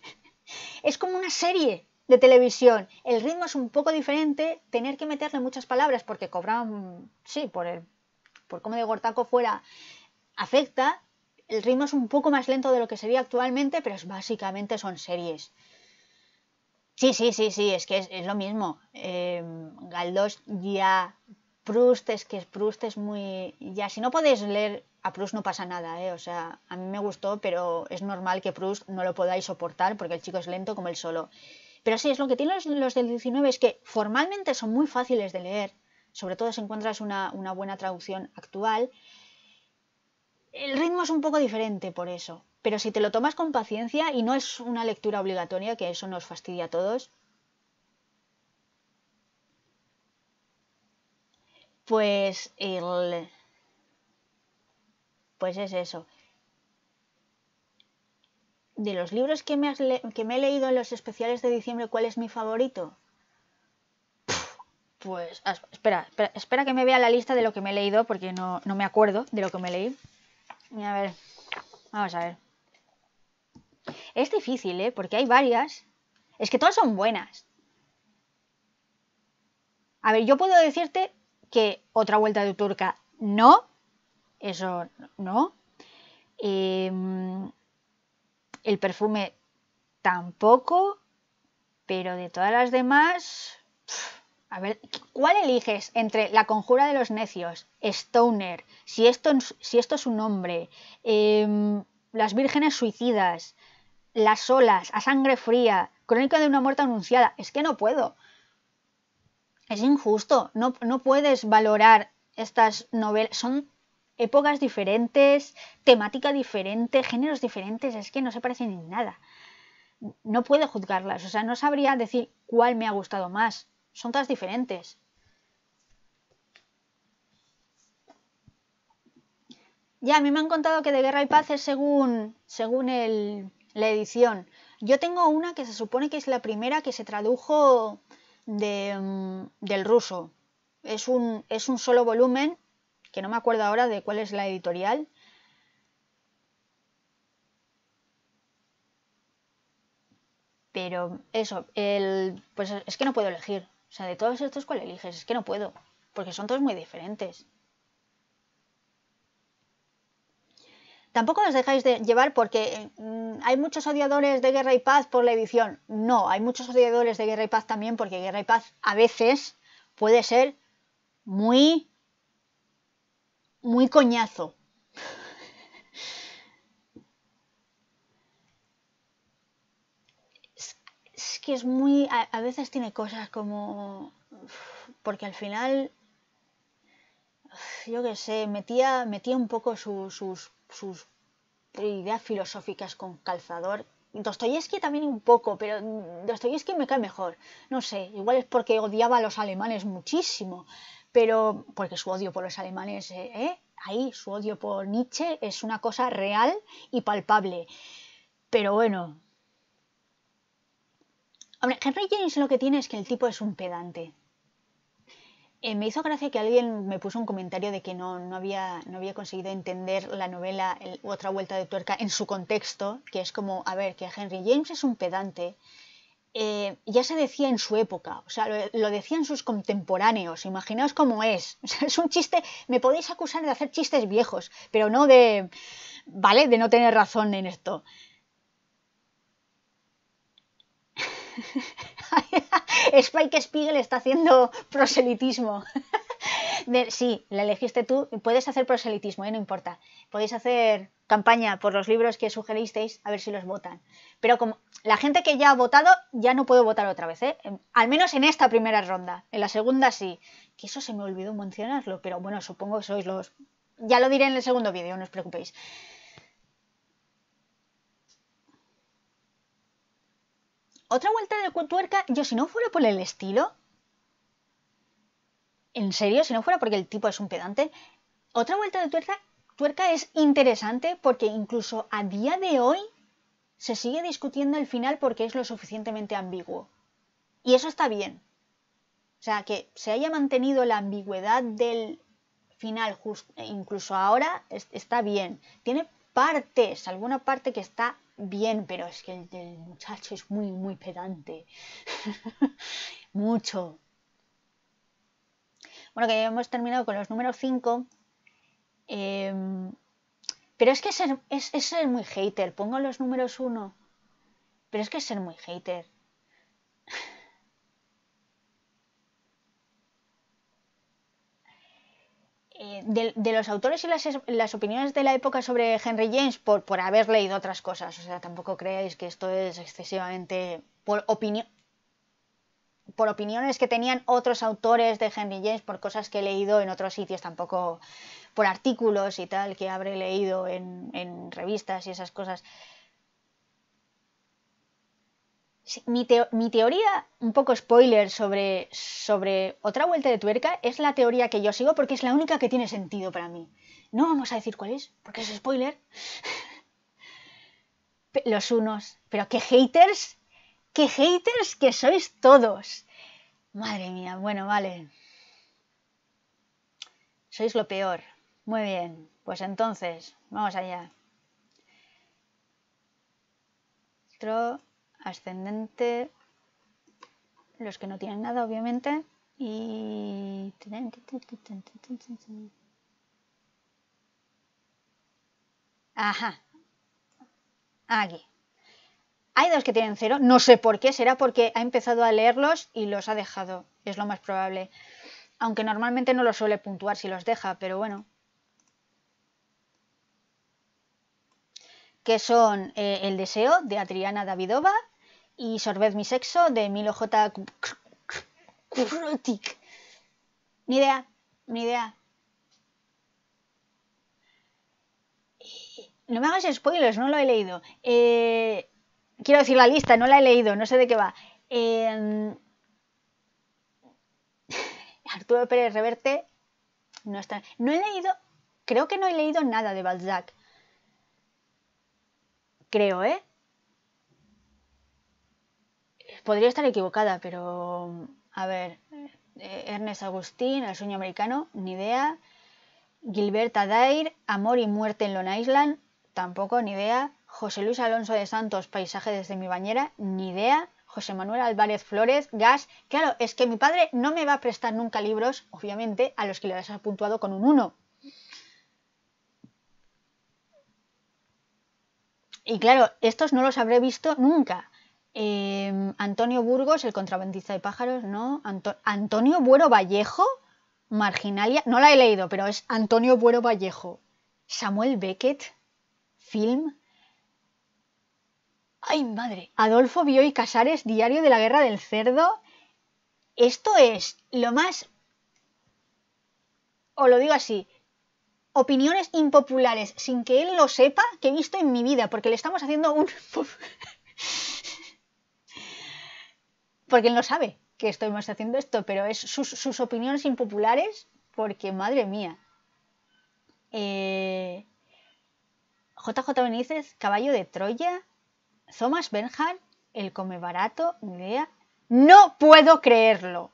es como una serie, de televisión. El ritmo es un poco diferente, tener que meterle muchas palabras porque cobran sí, por, el, por cómo de Gortaco fuera, afecta. El ritmo es un poco más lento de lo que sería actualmente, pero es, básicamente son series. Sí, sí, sí, sí, es que es, lo mismo. Em, Galdós ya. Proust es que Proust es muy. Ya, si no podéis leer a Proust no pasa nada, ¿eh? O sea, a mí me gustó, pero es normal que Proust no lo podáis soportar porque el chico es lento como el solo. Pero sí, es lo que tienen los, del 19 es que formalmente son muy fáciles de leer, sobre todo si encuentras una, buena traducción actual. El ritmo es un poco diferente por eso, pero si te lo tomas con paciencia y no es una lectura obligatoria, que eso nos fastidia a todos, pues pues es eso de los libros que me, que me he leído en los especiales de diciembre, ¿cuál es mi favorito? Pues espera, espera, que me vea la lista de lo que me he leído, porque no, me acuerdo de lo que me leí. A ver, vamos a ver. Es difícil, ¿eh? Porque hay varias. Es que todas son buenas. A ver, yo puedo decirte que otra vuelta de turca, no. Eso, no. Eh, el perfume tampoco, pero de todas las demás... a ver, ¿cuál eliges entre La Conjura de los Necios, Stoner, Si esto, si esto es un hombre, em, Las Vírgenes Suicidas, Las Olas, A Sangre Fría, Crónica de una Muerte Anunciada? Es que no puedo. Es injusto, no, no puedes valorar estas novelas. Son épocas diferentes, temática diferente, géneros diferentes, es que no se parecen en nada. No puedo juzgarlas, o sea, no sabría decir cuál me ha gustado más. Son todas diferentes. Ya, a mí me han contado que de Guerra y Paz es según, según la edición. Yo tengo una que se supone que es la primera que se tradujo mm, del ruso. Es un, es un solo volumen que no me acuerdo ahora de cuál es la editorial. Pero eso, el, pues es que no puedo elegir. O sea, de todos estos, ¿cuál eliges? Es que no puedo, porque son todos muy diferentes. Tampoco los dejáis de llevar porque mm, hay muchos odiadores de Guerra y Paz por la edición. No, hay muchos odiadores de Guerra y Paz también porque Guerra y Paz a veces puede ser muy muy coñazo. Es, que es muy... A, veces tiene cosas como... Porque al final... Yo qué sé, metía, metía un poco sus, sus ideas filosóficas con calzador Dostoyevsky también un poco, pero Dostoyevsky me cae mejor. No sé, igual es porque odiaba a los alemanes muchísimo pero porque su odio por los alemanes, eh, eh, ahí su odio por Nietzsche es una cosa real y palpable. Pero bueno. Henry James lo que tiene es que el tipo es un pedante. Eh, me hizo gracia que alguien me puso un comentario de que no, había, no había conseguido entender la novela Otra Vuelta de Tuerca en su contexto, que es como, a ver, que Henry James es un pedante eh, ya se decía en su época, o sea, lo, decían sus contemporáneos, imaginaos cómo es. es un chiste, me podéis acusar de hacer chistes viejos, pero no de, ¿vale? De no tener razón en esto. Spike Spiegel está haciendo proselitismo. sí, la elegiste tú, puedes hacer proselitismo, eh, no importa. Podéis hacer campaña por los libros que sugeristeis, a ver si los votan. Pero como la gente que ya ha votado, ya no puedo votar otra vez, ¿eh? Al menos en esta primera ronda. En la segunda sí. Que eso se me olvidó mencionarlo, pero bueno, supongo que sois los... Ya lo diré en el segundo vídeo, no os preocupéis. Otra vuelta de tuerca, yo si no fuera por el estilo... En serio, si no fuera porque el tipo es un pedante, otra vuelta de tuerca tuerca es interesante porque incluso a día de hoy se sigue discutiendo el final porque es lo suficientemente ambiguo. Y eso está bien. O sea, que se haya mantenido la ambigüedad del final incluso ahora está bien. Tiene partes, alguna parte que está bien, pero es que el, el muchacho es muy, muy pedante. Mucho. Bueno, que ya hemos terminado con los números 5 Em, pero es que ser, es, ser muy hater. Pongo los números uno. Pero es que es ser muy hater. Eh, de, los autores y las, opiniones de la época sobre Henry James por, por haber leído otras cosas. O sea, tampoco creáis que esto es excesivamente por opinión por opiniones que tenían otros autores de Henry James, por cosas que he leído en otros sitios, tampoco por artículos y tal que habré leído en, revistas y esas cosas. Mi, teoría, un poco spoiler sobre, sobre otra vuelta de tuerca, es la teoría que yo sigo porque es la única que tiene sentido para mí. No vamos a decir cuál es, porque es spoiler. Los unos, pero qué haters, qué haters que sois todos. Madre mía, bueno, vale. Sois lo peor. Muy bien, pues entonces, vamos allá. Tro, ascendente, los que no tienen nada, obviamente, y... Ajá, aquí. Hay dos que tienen cero, no sé por qué, será porque ha empezado a leerlos y los ha dejado, es lo más probable. Aunque normalmente no los suele puntuar si los deja, pero bueno, que son eh, El Deseo de Adriana Davidova y Sorbet mi sexo de Milo J. Krutik. Ni idea, ni idea. Eh, no me hagas spoilers, no lo he leído. Eh, quiero decir la lista, no la he leído, no sé de qué va. Arturo Pérez Reverte no está. No he leído, creo que no he leído nada de Balzac. Creo, ¿eh? Podría estar equivocada, pero... A ver, eh, Ernest Agustín, El sueño americano, ni idea. Gilberta Dair, Amor y muerte en Long Island, tampoco, ni idea. José Luis Alonso de Santos, Paisaje desde mi bañera, ni idea. José Manuel Álvarez Flores, Gas. Claro, es que mi padre no me va a prestar nunca libros, obviamente, a los que le has apuntuado con un 1. Y claro, estos no los habré visto nunca. Em, Antonio Burgos, el contrabandista de pájaros, ¿no? Antonio Buero Vallejo, Marginalia, no la he leído, pero es Antonio Buero Vallejo. Samuel Beckett, film. ¡Ay, madre! Adolfo Bioy Casares, Diario de la Guerra del Cerdo. Esto es lo más... O lo digo así, opiniones impopulares sin que él lo sepa que he visto en mi vida, porque le estamos haciendo un... porque él no sabe que estamos haciendo esto, pero es sus, opiniones impopulares, porque madre mía. JJ eh, Benítez, Caballo de Troya, Thomas Bernhard, El Come Barato, No puedo creerlo.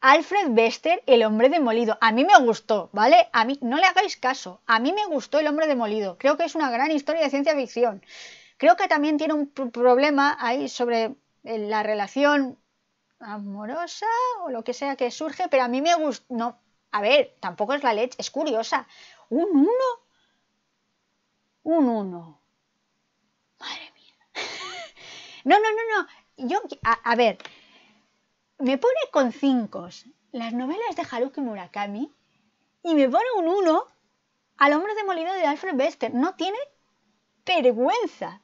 Alfred Bester, El hombre demolido. A mí me gustó, ¿vale? A mí no le hagáis caso. A mí me gustó El hombre demolido. Creo que es una gran historia de ciencia ficción. Creo que también tiene un problema ahí sobre eh, la relación amorosa o lo que sea que surge, pero a mí me gustó. No, a ver, tampoco es la leche, es curiosa. ¿Un uno? Un uno? Madre mía. no, no, no, no. Yo, a ver, me pone con 5 las novelas de Haruki Murakami y me pone un 1 al hombre demolido de Alfred Bester. No tiene vergüenza.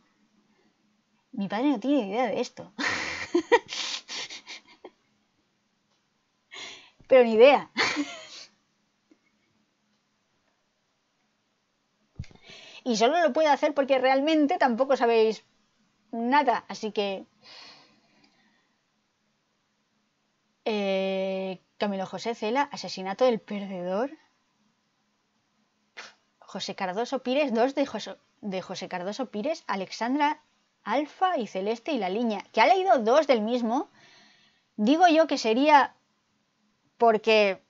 Mi padre no tiene idea de esto. Pero ni idea. y solo lo puedo hacer porque realmente tampoco sabéis nada. Así que eh, Camilo José Cela, asesinato del perdedor. José Cardoso Pires, dos de, José, Cardoso Pires, Alexandra Alfa y Celeste y la Liña, que ha leído dos del mismo. Digo yo que sería porque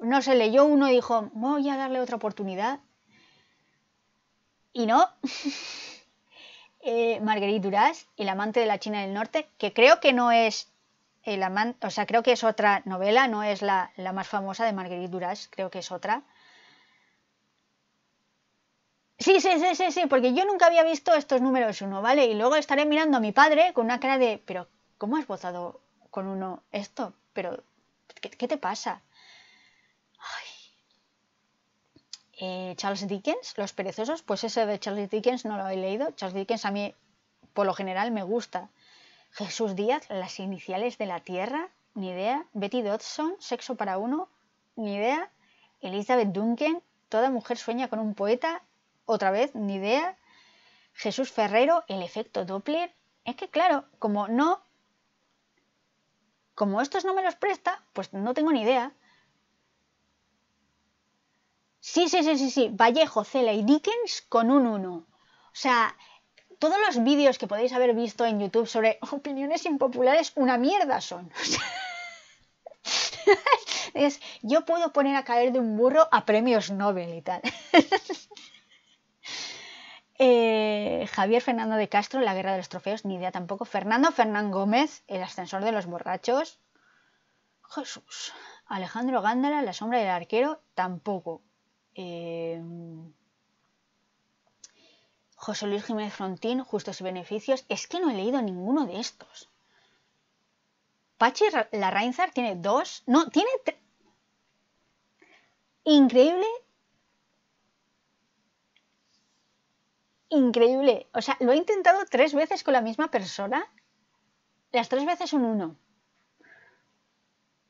no se leyó uno y dijo, voy a darle otra oportunidad. Y no. eh, Marguerite Duras, el amante de la China del Norte, que creo que no es o sea, creo que es otra novela, no es la, más famosa de Marguerite Duras, creo que es otra. Sí, sí, sí, sí, sí, porque yo nunca había visto estos números uno, ¿vale? Y luego estaré mirando a mi padre con una cara de, pero, ¿cómo has votado con uno esto? Pero, ¿qué, te pasa? Eh, Charles Dickens, Los perezosos, pues ese de Charles Dickens no lo he leído. Charles Dickens a mí, por lo general, me gusta. Jesús Díaz, las iniciales de la Tierra, ni idea. Betty Dodson, Sexo para uno, ni idea. Elizabeth Duncan, Toda mujer sueña con un poeta, otra vez, ni idea. Jesús Ferrero, El efecto Doppler. Es que claro, como no... Como estos no me los presta, pues no tengo ni idea. Sí, sí, sí, sí, sí. Vallejo, Cela y Dickens con un uno. O sea, todos los vídeos que podéis haber visto en YouTube sobre opiniones impopulares, una mierda son. yo puedo poner a caer de un burro a premios Nobel y tal. Eh, Javier Fernando de Castro, La Guerra de los Trofeos, ni idea tampoco. Fernando Fernán Gómez, El Ascensor de los Borrachos. Jesús. Alejandro Gándara, La Sombra del Arquero, tampoco. Eh... José Luis Jiménez Frontín, Justos y Beneficios, es que no he leído ninguno de estos. Pachi Larrainzar tiene dos, no, tiene Increíble. Increíble. O sea, lo he intentado tres veces con la misma persona. Las tres veces son uno.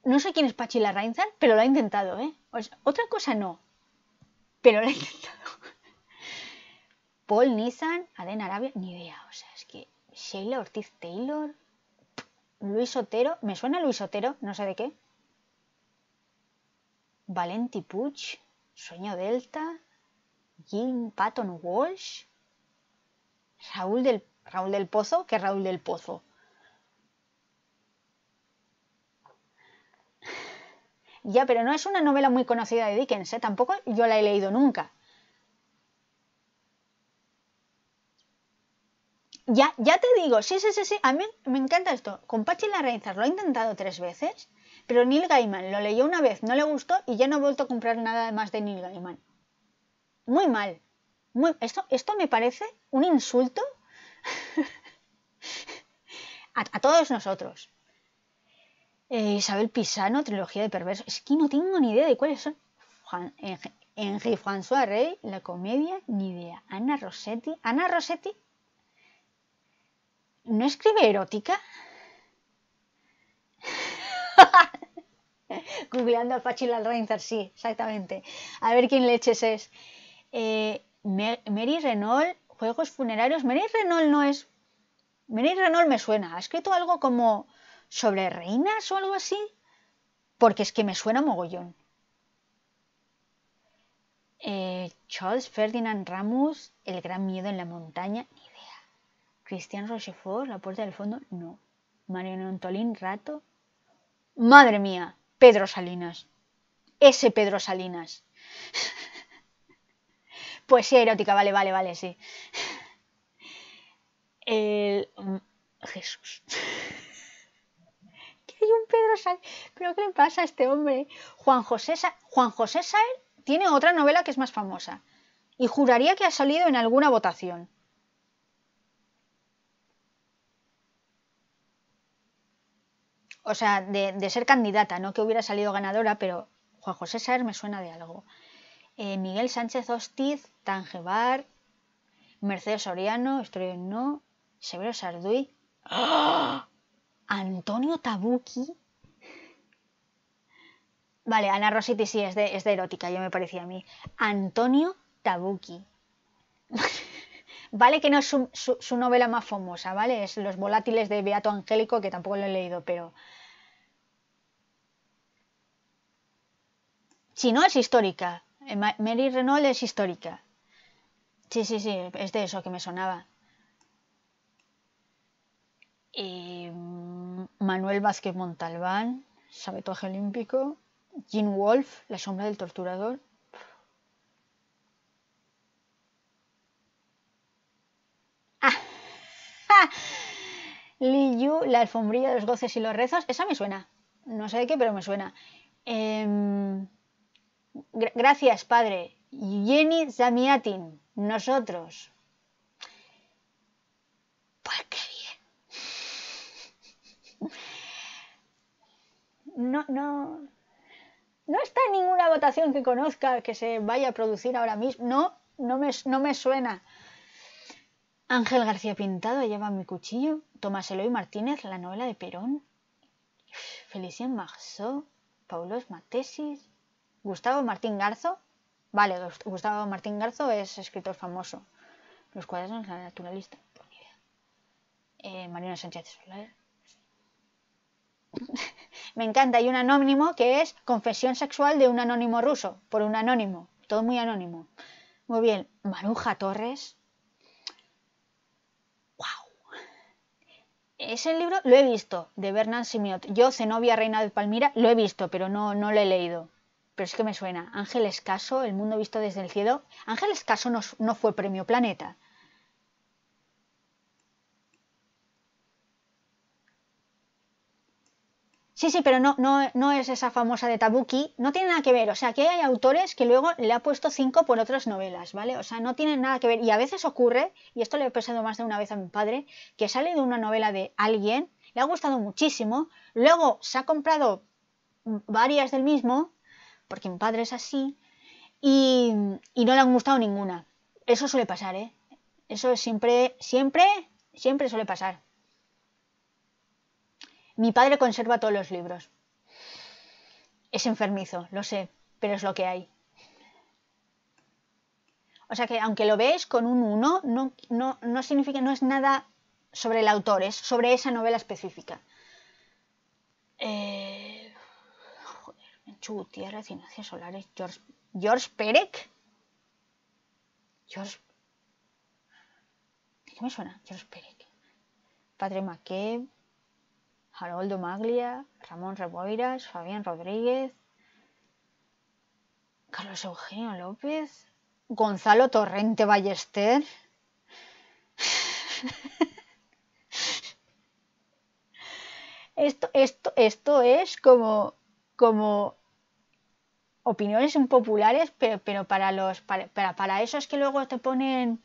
No sé quién es Pachi Larrainzar, pero lo ha intentado, ¿eh? otra cosa no, pero lo ha intentado. Paul Nissan, Aden Arabia, ni idea. O sea, es que Sheila Ortiz Taylor, Luis Otero, ¿me suena Luis Otero? No sé de qué. Valenti Puch, Sueño Delta, Jim Patton Walsh, Raúl del, Raúl del Pozo, que Raúl del Pozo. Ya, pero no es una novela muy conocida de Dickens, ¿eh? tampoco yo la he leído nunca. Ya, te digo, sí, sí, sí, sí, a mí me encanta esto. Con Pachi reinzas lo he intentado tres veces, pero Neil Gaiman lo leyó una vez, no le gustó y ya no he vuelto a comprar nada más de Neil Gaiman. Muy mal. esto, me parece un insulto a, todos nosotros. Eh, Isabel Pisano, trilogía de perversos. Es que no tengo ni idea de cuáles son. Enrique François Rey, la comedia, ni idea. Ana Rossetti. Ana Rossetti ¿No escribe erótica? Googleando al Fácil al Reinzer, sí, exactamente. A ver quién leches es. Eh, Mary Renault, Juegos Funerarios. Mary Renault no es. Mary Renault me suena. ¿Ha escrito algo como sobre reinas o algo así? Porque es que me suena mogollón. Eh, Charles Ferdinand Ramos, El gran miedo en la montaña. Cristian Rochefort, La Puerta del Fondo, no. Mariano Antolín, Rato. Madre mía, Pedro Salinas. Ese Pedro Salinas. Pues sí, erótica, vale, vale, vale, sí. El... Mm, Jesús. que hay un Pedro Salinas. ¿Pero qué le pasa a este hombre? Juan José, Sa... Juan José Saer tiene otra novela que es más famosa. Y juraría que ha salido en alguna votación. o sea, de, ser candidata, no que hubiera salido ganadora, pero Juan José Saer me suena de algo. Eh, Miguel Sánchez Hostiz, Tangebar, Mercedes Soriano, Estrello No, Severo Sarduy, ¡Ah! Antonio Tabuki. Vale, Ana Rositi sí, es de, es de erótica, Yo me parecía a mí. Antonio Tabuki. Vale que no es su, novela más famosa, ¿vale? Es Los volátiles de Beato Angélico, que tampoco lo he leído, pero... Si no, es histórica. Eh, Mary Renault es histórica. Sí, sí, sí, es de eso que me sonaba. Mm, Manuel Vázquez Montalbán, sabetuaje olímpico. Gene Wolfe, La sombra del torturador. Yu, la alfombrilla de los goces y los rezos. Esa me suena. No sé de qué, pero me suena. Em, gracias, padre. Yeni Zamiatin, nosotros. Pues qué bien. No, no. No está en ninguna votación que conozca que se vaya a producir ahora mismo. No, no me, no me suena. Ángel García Pintado lleva mi cuchillo. Tomás Eloy Martínez, la novela de Perón. Felicien Marceau, Paulos Matesis, Gustavo Martín Garzo. Vale, Gustavo Martín Garzo es escritor famoso. Los cuadernos la naturalista. Por pues eh, Marina Sánchez Soler. Me encanta. Hay un anónimo que es Confesión sexual de un anónimo ruso, por un anónimo. Todo muy anónimo. Muy bien. Maruja Torres. ese libro lo he visto, de Bernard Simiot. Yo, Zenobia, reina de Palmira, lo he visto, pero no, no lo he leído. Pero es que me suena. Ángel Escaso, El mundo visto desde el cielo. Ángel Escaso no fue premio Planeta. Sí, sí, pero no, no, no es esa famosa de Tabuki, no tiene nada que ver, o sea, que hay autores que luego le ha puesto cinco por otras novelas, ¿vale? O sea, no tienen nada que ver, y a veces ocurre, y esto le he pensado más de una vez a mi padre, que sale de una novela de alguien, le ha gustado muchísimo, luego se ha comprado varias del mismo, porque mi padre es así, y, y no le han gustado ninguna. Eso suele pasar, ¿eh? Eso siempre, siempre, siempre suele pasar. Mi padre conserva todos los libros. Es enfermizo, lo sé, pero es lo que hay. O sea que aunque lo veis con un 1, no, no, no significa, no es nada sobre el autor, es sobre esa novela específica. Eh, joder, Menchu Tierra, Solares, George, George Perec. George... ¿Qué me suena? George Perec. Padre Maquet. Haroldo Maglia, Ramón Reboiras, Fabián Rodríguez, Carlos Eugenio López, Gonzalo Torrente Ballester. esto, esto, esto es como, como opiniones impopulares, pero, para los para esos que luego te ponen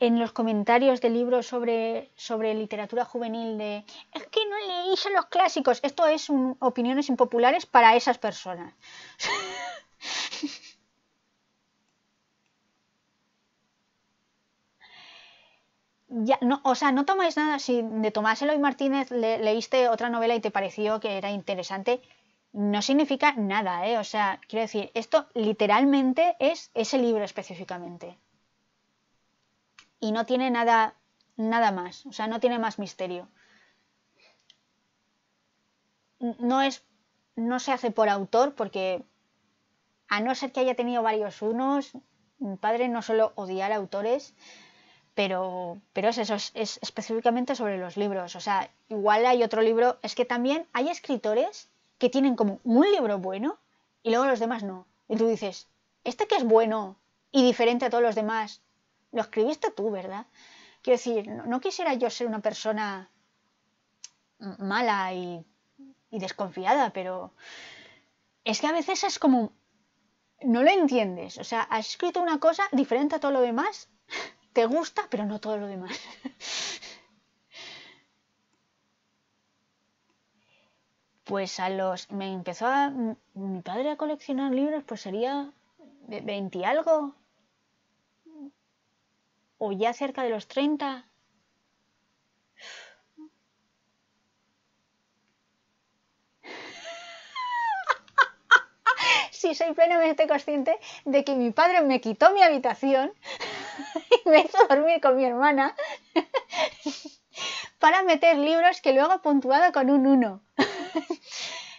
en los comentarios de libros sobre, literatura juvenil de es que no leéis los clásicos. Esto es opiniones impopulares para esas personas. ya, no, o sea, no tomáis nada. Si de Tomás Eloy Martínez leíste otra novela y te pareció que era interesante, no significa nada, ¿eh? O sea, quiero decir, esto literalmente es ese libro específicamente y no tiene nada, nada más, o sea, no tiene más misterio. No es, no se hace por autor porque a no ser que haya tenido varios unos, mi padre no suele odiar autores, pero, pero es eso, es, específicamente sobre los libros. O sea, igual hay otro libro, es que también hay escritores que tienen como un libro bueno y luego los demás no. Y tú dices, este que es bueno y diferente a todos los demás, lo escribiste tú, ¿verdad? Quiero decir, no, quisiera yo ser una persona mala y, desconfiada, pero es que a veces es como... No lo entiendes. O sea, has escrito una cosa diferente a todo lo demás. Te gusta, pero no todo lo demás. Pues a los... Me empezó a... Mi padre a coleccionar libros, pues sería 20 algo, o ya cerca de los 30. sí, soy plenamente consciente de que mi padre me quitó mi habitación y me hizo dormir con mi hermana para meter libros que luego puntuado con un 1.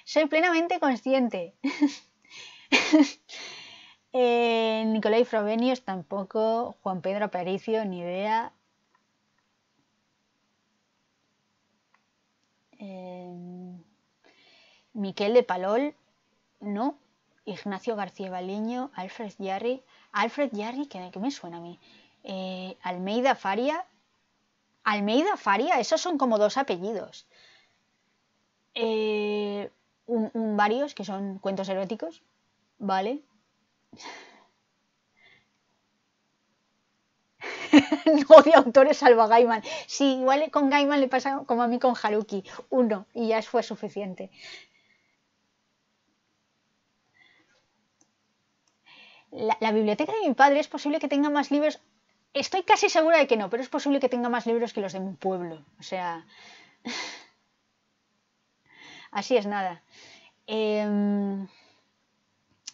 soy plenamente consciente. Eh, Nicolai Frobenius tampoco, Juan Pedro Aparicio, ni idea. Eh, Miquel de Palol, no. Ignacio García Baliño, Alfred Yarri. Alfred Yarri, que, me suena a mí. Eh, Almeida Faria. Almeida Faria, esos son como dos apellidos. varios que son cuentos eróticos, ¿vale? no odio autores salvo a Gaiman. Sí, igual con Gaiman le pasa como a mí con Haruki. Uno, y ya fue suficiente. La, biblioteca de mi padre es posible que tenga más libros. Estoy casi segura de que no, pero es posible que tenga más libros que los de mi pueblo. O sea. Así es nada. Eh...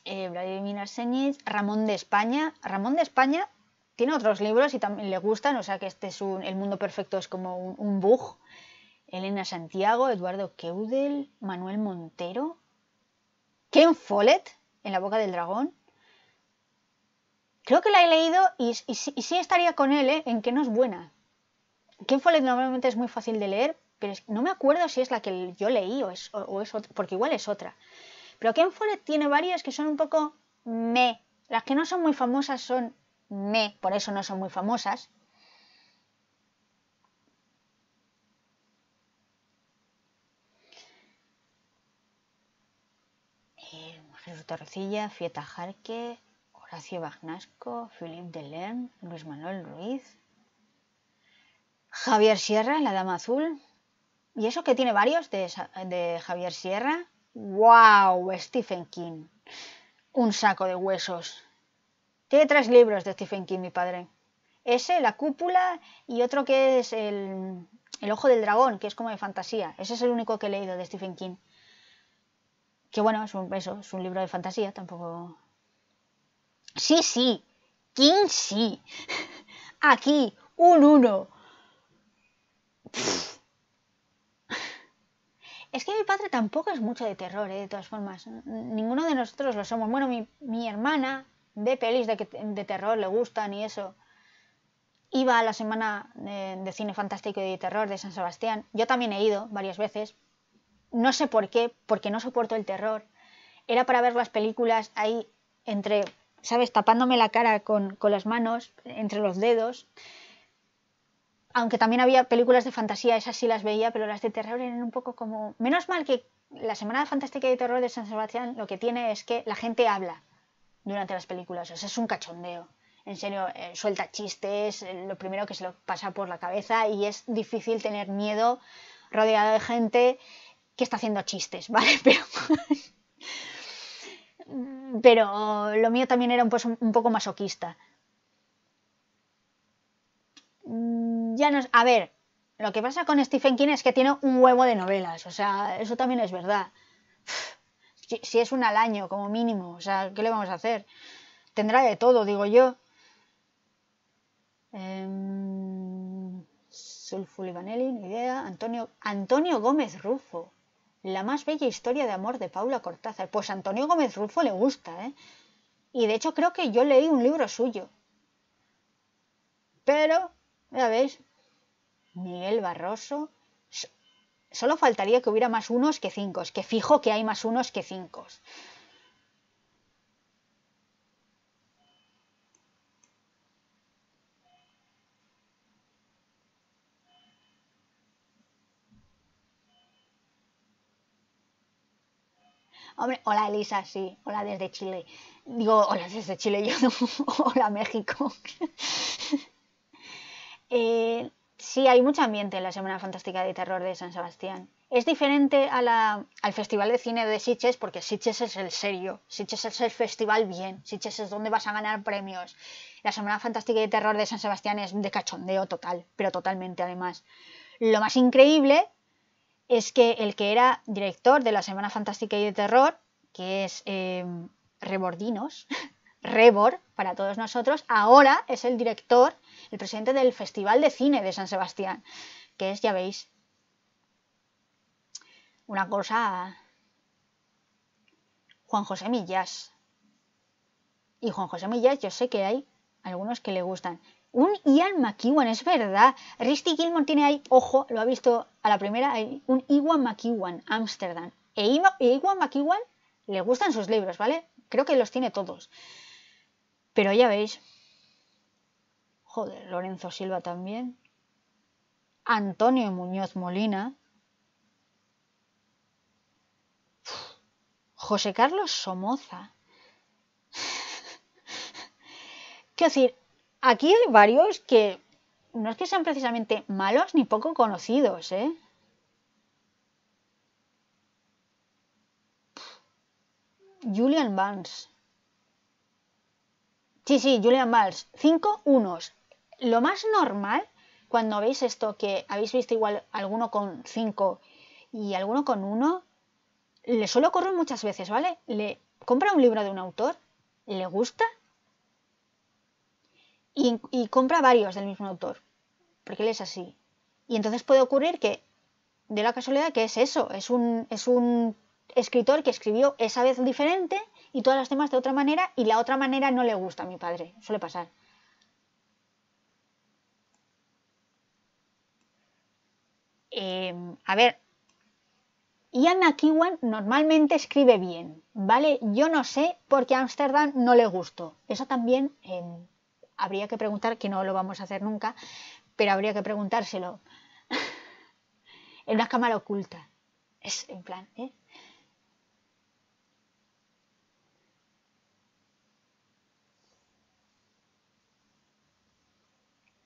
Eh, Vladimir Arsenis, Ramón de España. Ramón de España tiene otros libros y también le gustan, o sea que este es un, El Mundo Perfecto es como un, bug. Elena Santiago, Eduardo Keudel, Manuel Montero, Ken Follett, En la boca del dragón. Creo que la he leído y, sí, estaría con él, ¿eh? en que no es buena. Ken Follett normalmente es muy fácil de leer, pero no me acuerdo si es la que yo leí o es otra, porque igual es otra. Pero Ken Follett tiene varios que son un poco me. Las que no son muy famosas son me, por eso no son muy famosas. Eh, Jesús Torrecilla, Fieta Jarque, Horacio Bagnasco, Philippe Delern, Luis Manuel Ruiz, Javier Sierra, la Dama Azul. Y eso que tiene varios de, de Javier Sierra. ¡Wow! Stephen King. Un saco de huesos. Tiene tres libros de Stephen King, mi padre. Ese, La Cúpula y otro que es el, el Ojo del Dragón, que es como de fantasía. Ese es el único que he leído de Stephen King. Que bueno, es un, eso, es un libro de fantasía, tampoco... Sí, sí. King sí. Aquí, un uno. Es que mi padre tampoco es mucho de terror, ¿eh? de todas formas. Ninguno de nosotros lo somos. Bueno, mi, hermana ve pelis de, de terror, le gustan y eso. Iba a la semana de, cine fantástico y de terror de San Sebastián. Yo también he ido varias veces. No sé por qué, porque no soporto el terror. Era para ver las películas ahí entre, ¿sabes? Tapándome la cara con las manos, entre los dedos aunque también había películas de fantasía, esas sí las veía, pero las de terror eran un poco como... Menos mal que la Semana de Fantástica de Terror de San Sebastián lo que tiene es que la gente habla durante las películas, o sea, es un cachondeo. En serio, eh, suelta chistes, eh, lo primero que se lo pasa por la cabeza y es difícil tener miedo rodeado de gente que está haciendo chistes, ¿vale? Pero... pero lo mío también era un, poco masoquista. Mm, ya no A ver, lo que pasa con Stephen King es que tiene un huevo de novelas, o sea, eso también es verdad. Si, es un al año, como mínimo, o sea, ¿qué le vamos a hacer? Tendrá de todo, digo yo. Eh, em, Sulfulivanelli, ni idea. Antonio, Antonio Gómez Rufo. La más bella historia de amor de Paula Cortázar. Pues Antonio Gómez Rufo le gusta, ¿eh? Y de hecho creo que yo leí un libro suyo. Pero, ya veis, Miguel Barroso. Solo faltaría que hubiera más unos que cinco, que fijo que hay más unos que cinco. Hombre, hola Elisa, sí, hola desde Chile. Digo, hola desde Chile, yo no, hola México. eh, sí hay mucho ambiente en la Semana Fantástica de Terror de San Sebastián. Es diferente a al Festival de Cine de Sitges porque Sitges es el serio, Sitges es el festival bien, Sitges es donde vas a ganar premios. La Semana Fantástica de Terror de San Sebastián es de cachondeo total, pero totalmente además. Lo más increíble es que el que era director de la Semana Fantástica y de Terror, que es eh, Rebordinos, Rebor, para todos nosotros, ahora es el director, el presidente del Festival de Cine de San Sebastián, que es, ya veis, una cosa... Juan José Millas. Y Juan José Millas, yo sé que hay algunos que le gustan. Un Ian McEwan, es verdad. Risty Gilmore tiene ahí, ojo, lo ha visto a la primera, hay un Iwan McEwan, Ámsterdam. E, e Iwan McEwan le gustan sus libros, ¿vale? Creo que los tiene todos. Pero ya veis. Joder, Lorenzo Silva también. Antonio Muñoz Molina. José Carlos Somoza. Quiero decir, aquí hay varios que no es que sean precisamente malos ni poco conocidos, ¿eh? Julian Vance. Sí, sí, Julian Valls. Cinco unos. Lo más normal, cuando veis esto, que habéis visto igual alguno con cinco y alguno con uno, le suele ocurrir muchas veces, ¿vale? Le compra un libro de un autor, le gusta y, compra varios del mismo autor, porque él es así. Y entonces puede ocurrir que, de la casualidad, que es eso, es un, es un escritor que escribió esa vez diferente y todas las temas de otra manera y la otra manera no le gusta a mi padre. Suele pasar. Em, a ver, Ian Kiwan normalmente escribe bien, ¿vale? Yo no sé por qué a Amsterdam no le gustó. Eso también em, habría que preguntar, que no lo vamos a hacer nunca, pero habría que preguntárselo. en una cámara oculta. Es en plan, ¿eh?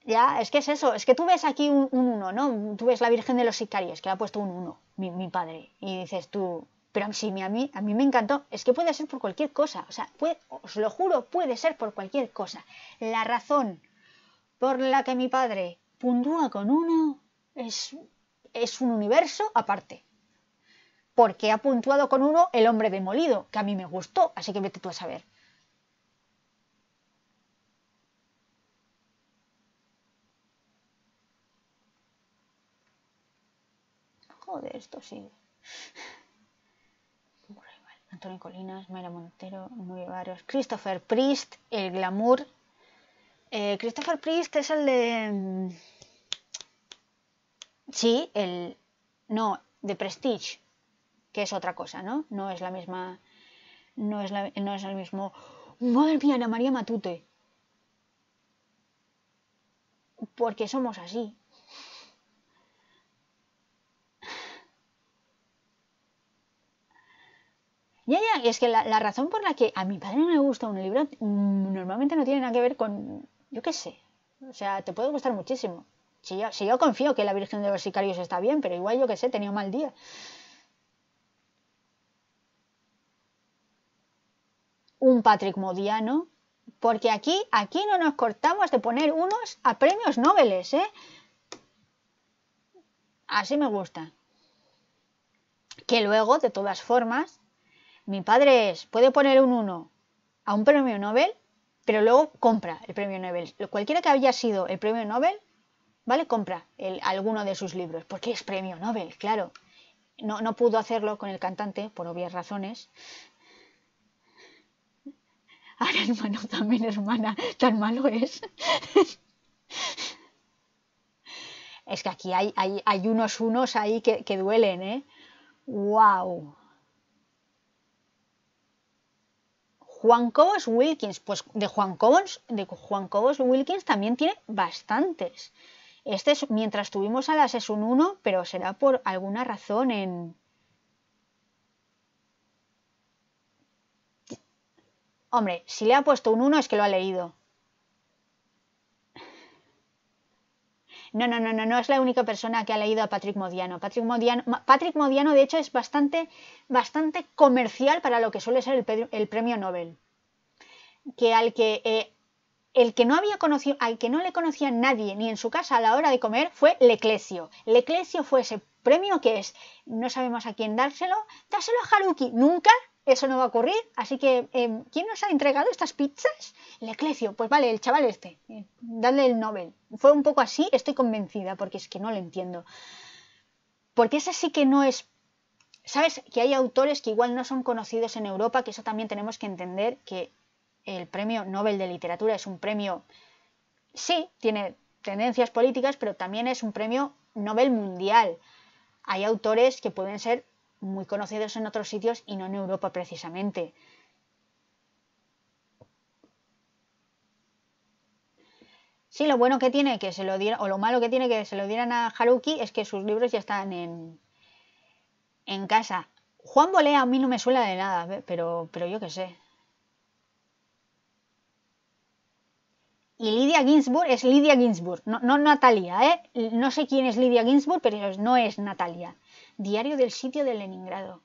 ya, es que es eso, es que tú ves aquí un uno, ¿no? Tú ves la Virgen de los Sicarios, que ha puesto un uno, mi, padre, y dices tú, pero sí, a mí, a mí me encantó, es que puede ser por cualquier cosa, o sea, puede, os lo juro, puede ser por cualquier cosa. La razón por la que mi padre puntúa con uno es, es un universo aparte. Porque ha puntuado con uno el hombre demolido, que a mí me gustó, así que vete tú a saber. de esto sí Antonio Colinas, Mayra Montero, muy Varios, Christopher Priest, El Glamour. Eh, Christopher Priest es el de. Mm, sí, el. No, de Prestige, que es otra cosa, ¿no? No es la misma. No es, la... no es el mismo. Madre mía, Ana María Matute. Porque somos así. y es que la, razón por la que a mi padre no le gusta un libro mm, normalmente no tiene nada que ver con, yo qué sé, o sea, te puede gustar muchísimo. Si yo, si yo confío que la Virgen de los Sicarios está bien, pero igual yo qué sé, tenía tenido mal día. Un Patrick Modiano, porque aquí, aquí no nos cortamos de poner unos a premios nobeles, ¿eh? Así me gusta. Que luego, de todas formas, mi padre puede poner un 1 a un premio Nobel, pero luego compra el premio Nobel. Cualquiera que haya sido el premio Nobel, ¿vale? Compra alguno de sus libros, porque es premio Nobel, claro. No, no pudo hacerlo con el cantante, por obvias razones. Ahora hermano, también hermana, tan malo es. es que aquí hay, hay, unos unos ahí que, que duelen, ¿eh? ¡Wow! Juan Cobos Wilkins, pues de Juan Cobos, de Juan Cobos Wilkins también tiene bastantes. Este es mientras tuvimos a es un 1, pero será por alguna razón en... Hombre, si le ha puesto un 1 es que lo ha leído. No, no, no, no, no es la única persona que ha leído a Patrick Modiano. Patrick Modiano, Patrick Modiano de hecho, es bastante, bastante comercial para lo que suele ser el, premio Nobel. Que al que eh, el que no había conocido, al que no le conocía nadie, ni en su casa a la hora de comer, fue Leclesio. Leclesio fue ese premio que es, no sabemos a quién dárselo, dárselo a Haruki. Nunca eso no va a ocurrir. Así que, em, ¿quién nos ha entregado estas pizzas? El Eclesio, Pues vale, el chaval este. Eh, dale el Nobel. Fue un poco así, estoy convencida, porque es que no lo entiendo. Porque ese sí que no es... ¿Sabes? Que hay autores que igual no son conocidos en Europa, que eso también tenemos que entender, que el premio Nobel de Literatura es un premio... Sí, tiene tendencias políticas, pero también es un premio Nobel mundial. Hay autores que pueden ser muy conocidos en otros sitios y no en Europa precisamente. Sí, lo bueno que tiene que se lo dieran, o lo malo que tiene que se lo dieran a Haruki es que sus libros ya están en, en casa. Juan Bolea a mí no me suena de nada, pero, pero yo qué sé. Y Lidia Ginsburg es Lidia Ginsburg, no, no Natalia, ¿eh? No sé quién es Lidia Ginsburg, pero no es Natalia. Diario del sitio de Leningrado.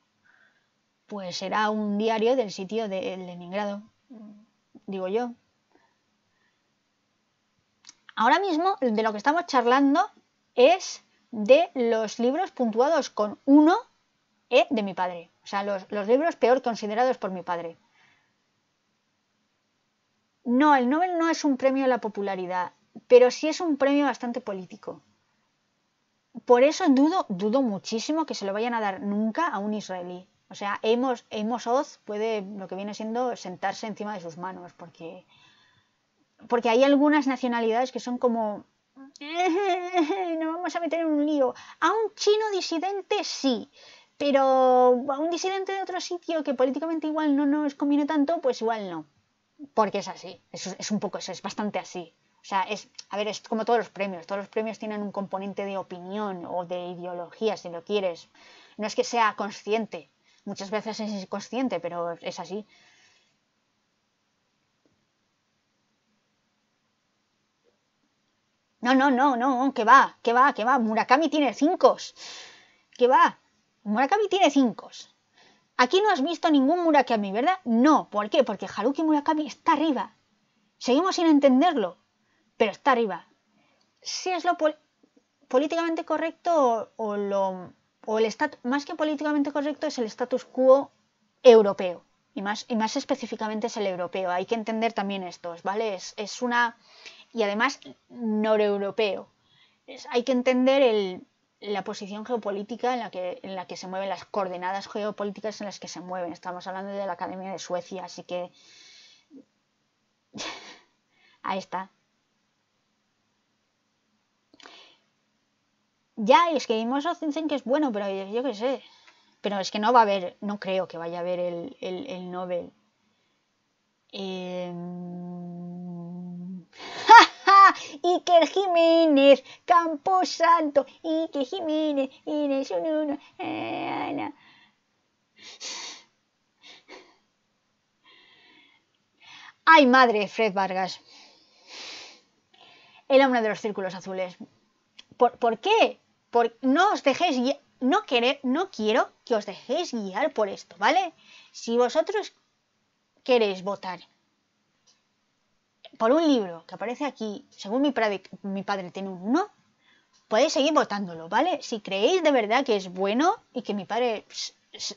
Pues será un diario del sitio de Leningrado, digo yo. Ahora mismo de lo que estamos charlando es de los libros puntuados con uno eh, de mi padre. O sea, los, los libros peor considerados por mi padre. No, el Nobel no es un premio a la popularidad, pero sí es un premio bastante político por eso dudo, dudo muchísimo que se lo vayan a dar nunca a un israelí. O sea, Amos, Oz puede, lo que viene siendo, sentarse encima de sus manos, porque, porque hay algunas nacionalidades que son como, eh, no vamos a meter en un lío. A un chino disidente sí, pero a un disidente de otro sitio que políticamente igual no nos conviene tanto, pues igual no. Porque es así, es un poco eso, es bastante así. O sea, es, a ver, es como todos los premios, todos los premios tienen un componente de opinión o de ideología, si lo quieres. No es que sea consciente, muchas veces es inconsciente, pero es así. No, no, no, no, que va, que va, que va. Murakami tiene cinco. Que va. Murakami tiene cinco. Aquí no has visto ningún Murakami, ¿verdad? No, ¿por qué? Porque Haruki Murakami está arriba. Seguimos sin entenderlo pero está arriba. Si es lo políticamente correcto o, lo, el más que políticamente correcto es el status quo europeo. Y más, y más específicamente es el europeo. Hay que entender también estos, ¿vale? Es, una. Y además, noreuropeo. hay que entender la posición geopolítica en la, que, en la que se mueven, las coordenadas geopolíticas en las que se mueven. Estamos hablando de la Academia de Suecia, así que. Ahí está. Ya, es que a dicen que es bueno, pero yo qué sé. Pero es que no va a haber, no creo que vaya a haber el, el, el Nobel. Eh... Iker Jiménez, Camposanto, Iker Jiménez, Inés Uno, eh, Ay, madre, Fred Vargas. El hombre de los círculos azules. ¿Por, ¿por qué? no os dejéis no, no quiero que os dejéis guiar por esto, ¿vale? Si vosotros queréis votar por un libro que aparece aquí, según mi, padre, mi padre tiene uno, podéis seguir votándolo, ¿vale? Si creéis de verdad que es bueno y que mi padre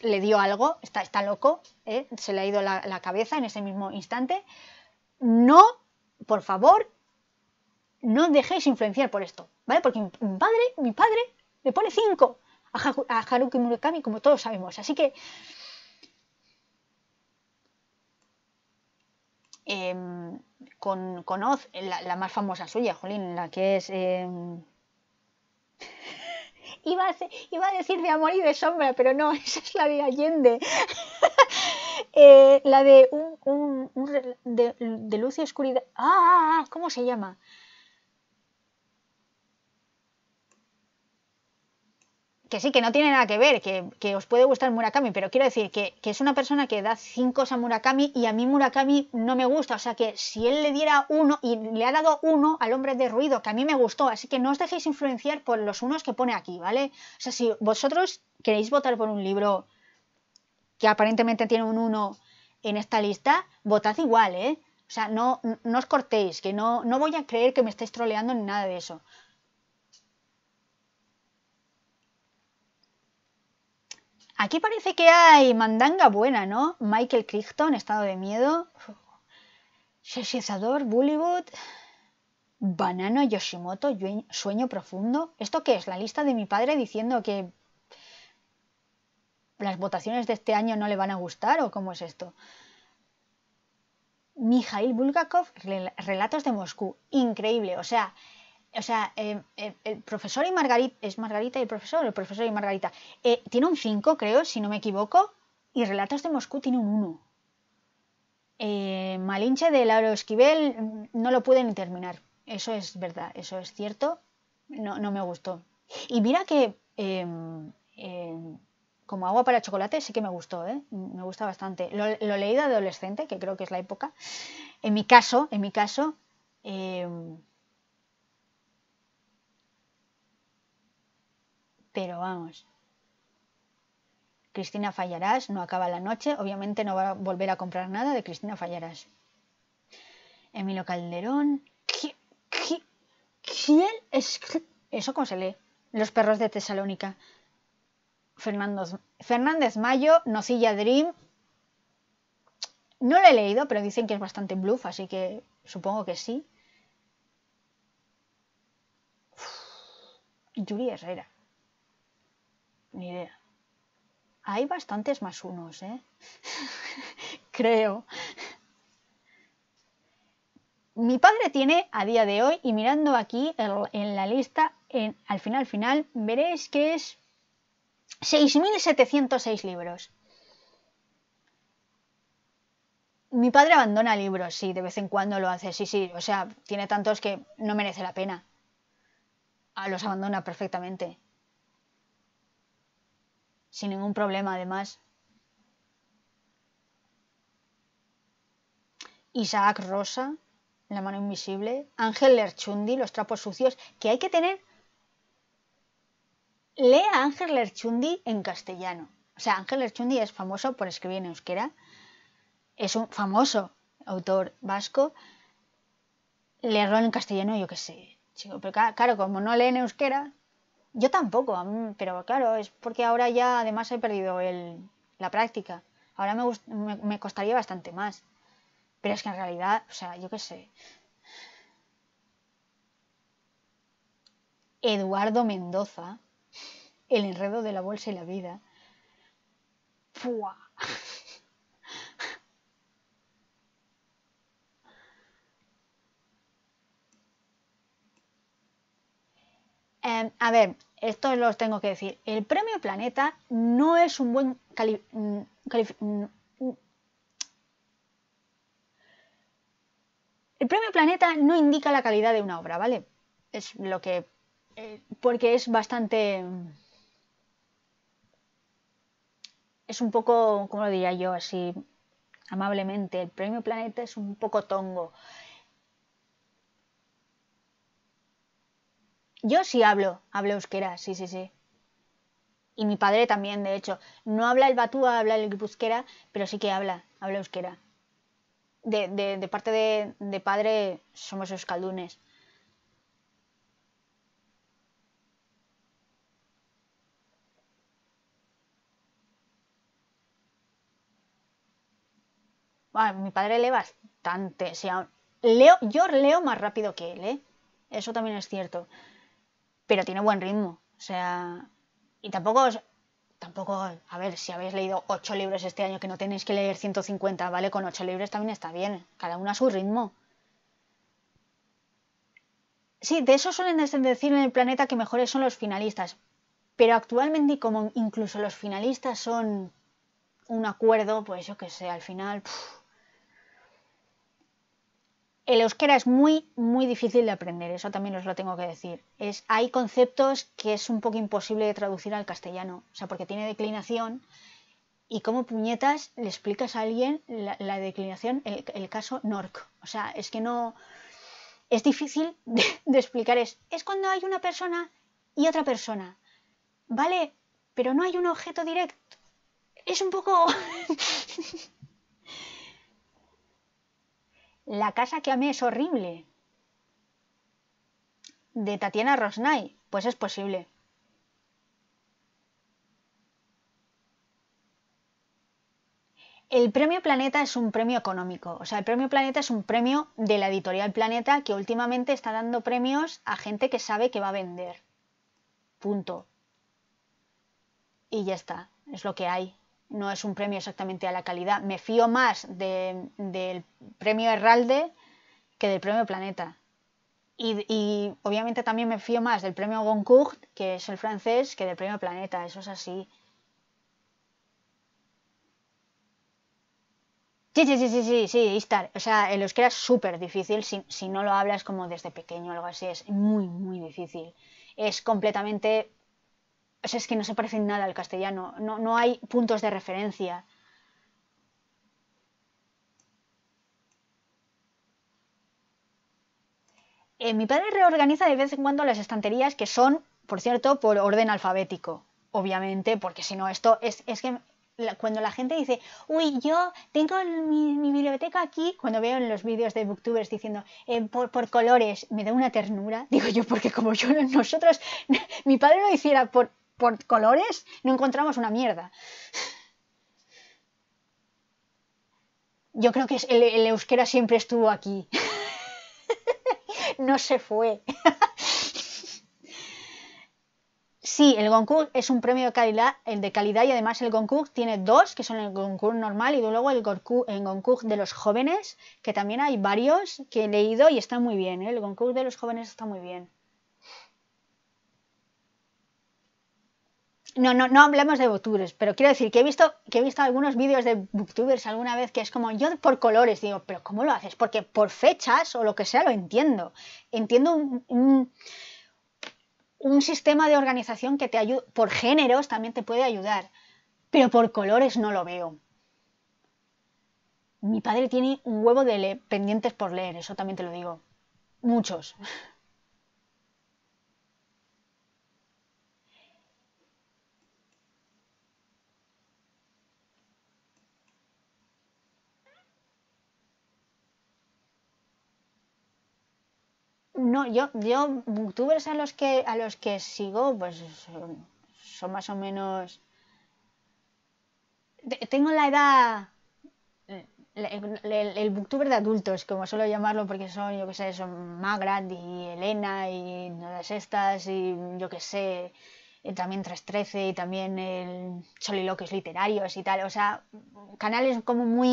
le dio algo, está, está loco, ¿eh? se le ha ido la, la cabeza en ese mismo instante, no, por favor, no dejéis influenciar por esto, ¿vale? Porque mi padre, mi padre le pone 5 a, Haruki Murakami, como todos sabemos. Así que... Eh, con, la, más famosa suya, Jolín, la que es... Em, iba, a a decir de amor y de sombra, pero no, esa es la de Allende. Eh, la de un, de, de, luz y oscuridad. Ah, ah, ah ¿cómo se llama? que sí, que no tiene nada que ver, que, que os puede gustar Murakami, pero quiero decir que, que, es una persona que da cinco a Murakami y a mí Murakami no me gusta. O sea que si él le diera uno, y le ha dado uno al hombre de ruido, que a mí me gustó, así que no os dejéis influenciar por los unos que pone aquí, ¿vale? O sea, si vosotros queréis votar por un libro que aparentemente tiene un uno en esta lista, votad igual, ¿eh? O sea, no, no os cortéis, que no, no voy a creer que me estáis troleando ni nada de eso. Aquí parece que hay mandanga buena, ¿no? Michael Crichton, Estado de Miedo. Sheshizador, Bollywood. Banano Yoshimoto, Sueño Profundo. ¿Esto qué es? La lista de mi padre diciendo que las votaciones de este año no le van a gustar o cómo es esto. Mijail Bulgakov, Relatos de Moscú. Increíble, o sea, o sea, eh, eh, el profesor y Margarita, es Margarita y el profesor, el profesor y Margarita, eh, tiene un 5, creo, si no me equivoco, y Relatos de Moscú tiene un 1. Malinche de Lauro Esquivel mm, no lo pude ni terminar, eso es verdad, eso es cierto, no, me gustó. Y mira que em, em, como agua para chocolate sí que me gustó, me gusta bastante. Lo, lo, de adolescente, que creo que es la época. En mi caso, en mi caso, em, Pero vamos. Cristina Fallarás, no acaba la noche, obviamente no va a volver a comprar nada de Cristina Fallarás. Emilio Calderón. ¿Qui, quién es? ¿Eso cómo se lee? Los perros de Tesalónica. Fernández Mayo, Nocilla Dream. No lo he leído, pero dicen que es bastante bluff, así que supongo que sí. Uf, Herrera. Ni idea. Hay bastantes más unos, ¿eh? Creo. Mi padre tiene a día de hoy, y mirando aquí en la lista, en, al final, final, veréis que es 6.706 libros. Mi padre abandona libros, sí, de vez en cuando lo hace, sí, sí, o sea, tiene tantos que no merece la pena. Ah, los abandona perfectamente sin ningún problema además. Isaac Rosa, La mano invisible, Ángel Lerchundi, Los trapos sucios, que hay que tener... Lea a Ángel Lerchundi en castellano. O sea, Ángel Lerchundi es famoso por escribir en euskera. Es un famoso autor vasco. Leerlo en castellano, yo qué sé. Chico, pero claro, como no lee en euskera, yo tampoco, pero claro, es porque ahora ya además he perdido el, la práctica. Ahora me, me, costaría bastante más. Pero es que en realidad, o sea, yo qué sé. Eduardo Mendoza, El enredo de la bolsa y la vida. Em, a ver, esto lo tengo que decir, el premio Planeta no es un buen mm, mm, mm. El premio Planeta no indica la calidad de una obra, ¿vale? Es lo que... Eh, porque es bastante... Es un poco, ¿cómo lo diría yo así amablemente? El premio Planeta es un poco tongo. Yo sí hablo, hablo euskera, sí, sí, sí. Y mi padre también, de hecho. No habla el batúa, habla el guipuzquera, pero sí que habla, habla euskera. De, de, de parte de, padre somos euskaldunes. Bueno, mi padre lee bastante. sea, leo, yo leo más rápido que él, ¿eh? Eso también es cierto pero tiene buen ritmo. O sea, y tampoco tampoco, a ver, si habéis leído 8 libros este año, que no tenéis que leer 150, ¿vale? Con 8 libros también está bien, cada uno a su ritmo. Sí, de eso suelen decir en el planeta que mejores son los finalistas, pero actualmente como incluso los finalistas son un acuerdo, pues yo que sé, al final el euskera es muy, muy difícil de aprender, eso también os lo tengo que decir. Es, hay conceptos que es un poco imposible de traducir al castellano, o sea, porque tiene declinación. ¿Y como puñetas le explicas a alguien la, declinación, el, caso NORC? O sea, es que no. Es difícil de, explicar. Es, es cuando hay una persona y otra persona. ¿Vale? Pero no hay un objeto directo. Es un poco. La casa que mí es horrible. De Tatiana Rosnay. Pues es posible. El premio Planeta es un premio económico, o sea, el premio Planeta es un premio de la editorial Planeta que últimamente está dando premios a gente que sabe que va a vender. Punto. Y ya está, es lo que hay no es un premio exactamente a la calidad. Me fío más del premio Herralde que del premio Planeta. Y, obviamente también me fío más del premio Goncourt, que es el francés, que del premio Planeta. Eso es así. Sí, sí, sí, sí, sí, sí, O sea, el euskera es súper difícil si, si no lo hablas como desde pequeño o algo así. Es muy, muy difícil. Es completamente es que no se parecen nada al castellano, no, no hay puntos de referencia. Eh, mi padre reorganiza de vez en cuando las estanterías que son, por cierto, por orden alfabético, obviamente, porque si no, esto es, es que cuando la gente dice, uy, yo tengo mi, biblioteca aquí, cuando veo en los vídeos de booktubers diciendo, eh, por, colores, me da una ternura, digo yo, porque como yo, nosotros, mi padre lo hiciera por por colores no encontramos una mierda. Yo creo que el, euskera siempre estuvo aquí. no se fue. Sí, el Goncourt es un premio de calidad, y además el Goncourt tiene dos, que son el Goncourt normal y luego el Goncourt, de los jóvenes, que también hay varios que he leído y están muy bien. ¿eh? El Goncourt de los jóvenes está muy bien. no, no, no hablemos de booktubers, pero quiero decir que he visto, que he visto algunos vídeos de booktubers alguna vez que es como yo por colores, digo, pero ¿cómo lo haces? Porque por fechas o lo que sea lo entiendo. Entiendo un, sistema de organización que te ayude. por géneros también te puede ayudar, pero por colores no lo veo. Mi padre tiene un huevo de pendientes por leer, eso también te lo digo. Muchos. No, yo, yo, booktubers a los que a los que sigo, pues son, más o menos. Tengo la edad. Eh, el, booktuber de adultos, como suelo llamarlo, porque son, yo que sé, son Magrat y Elena y todas estas, y yo que sé, eh, también 313 y también el Soliloquios Literarios y tal, o sea, canales como muy.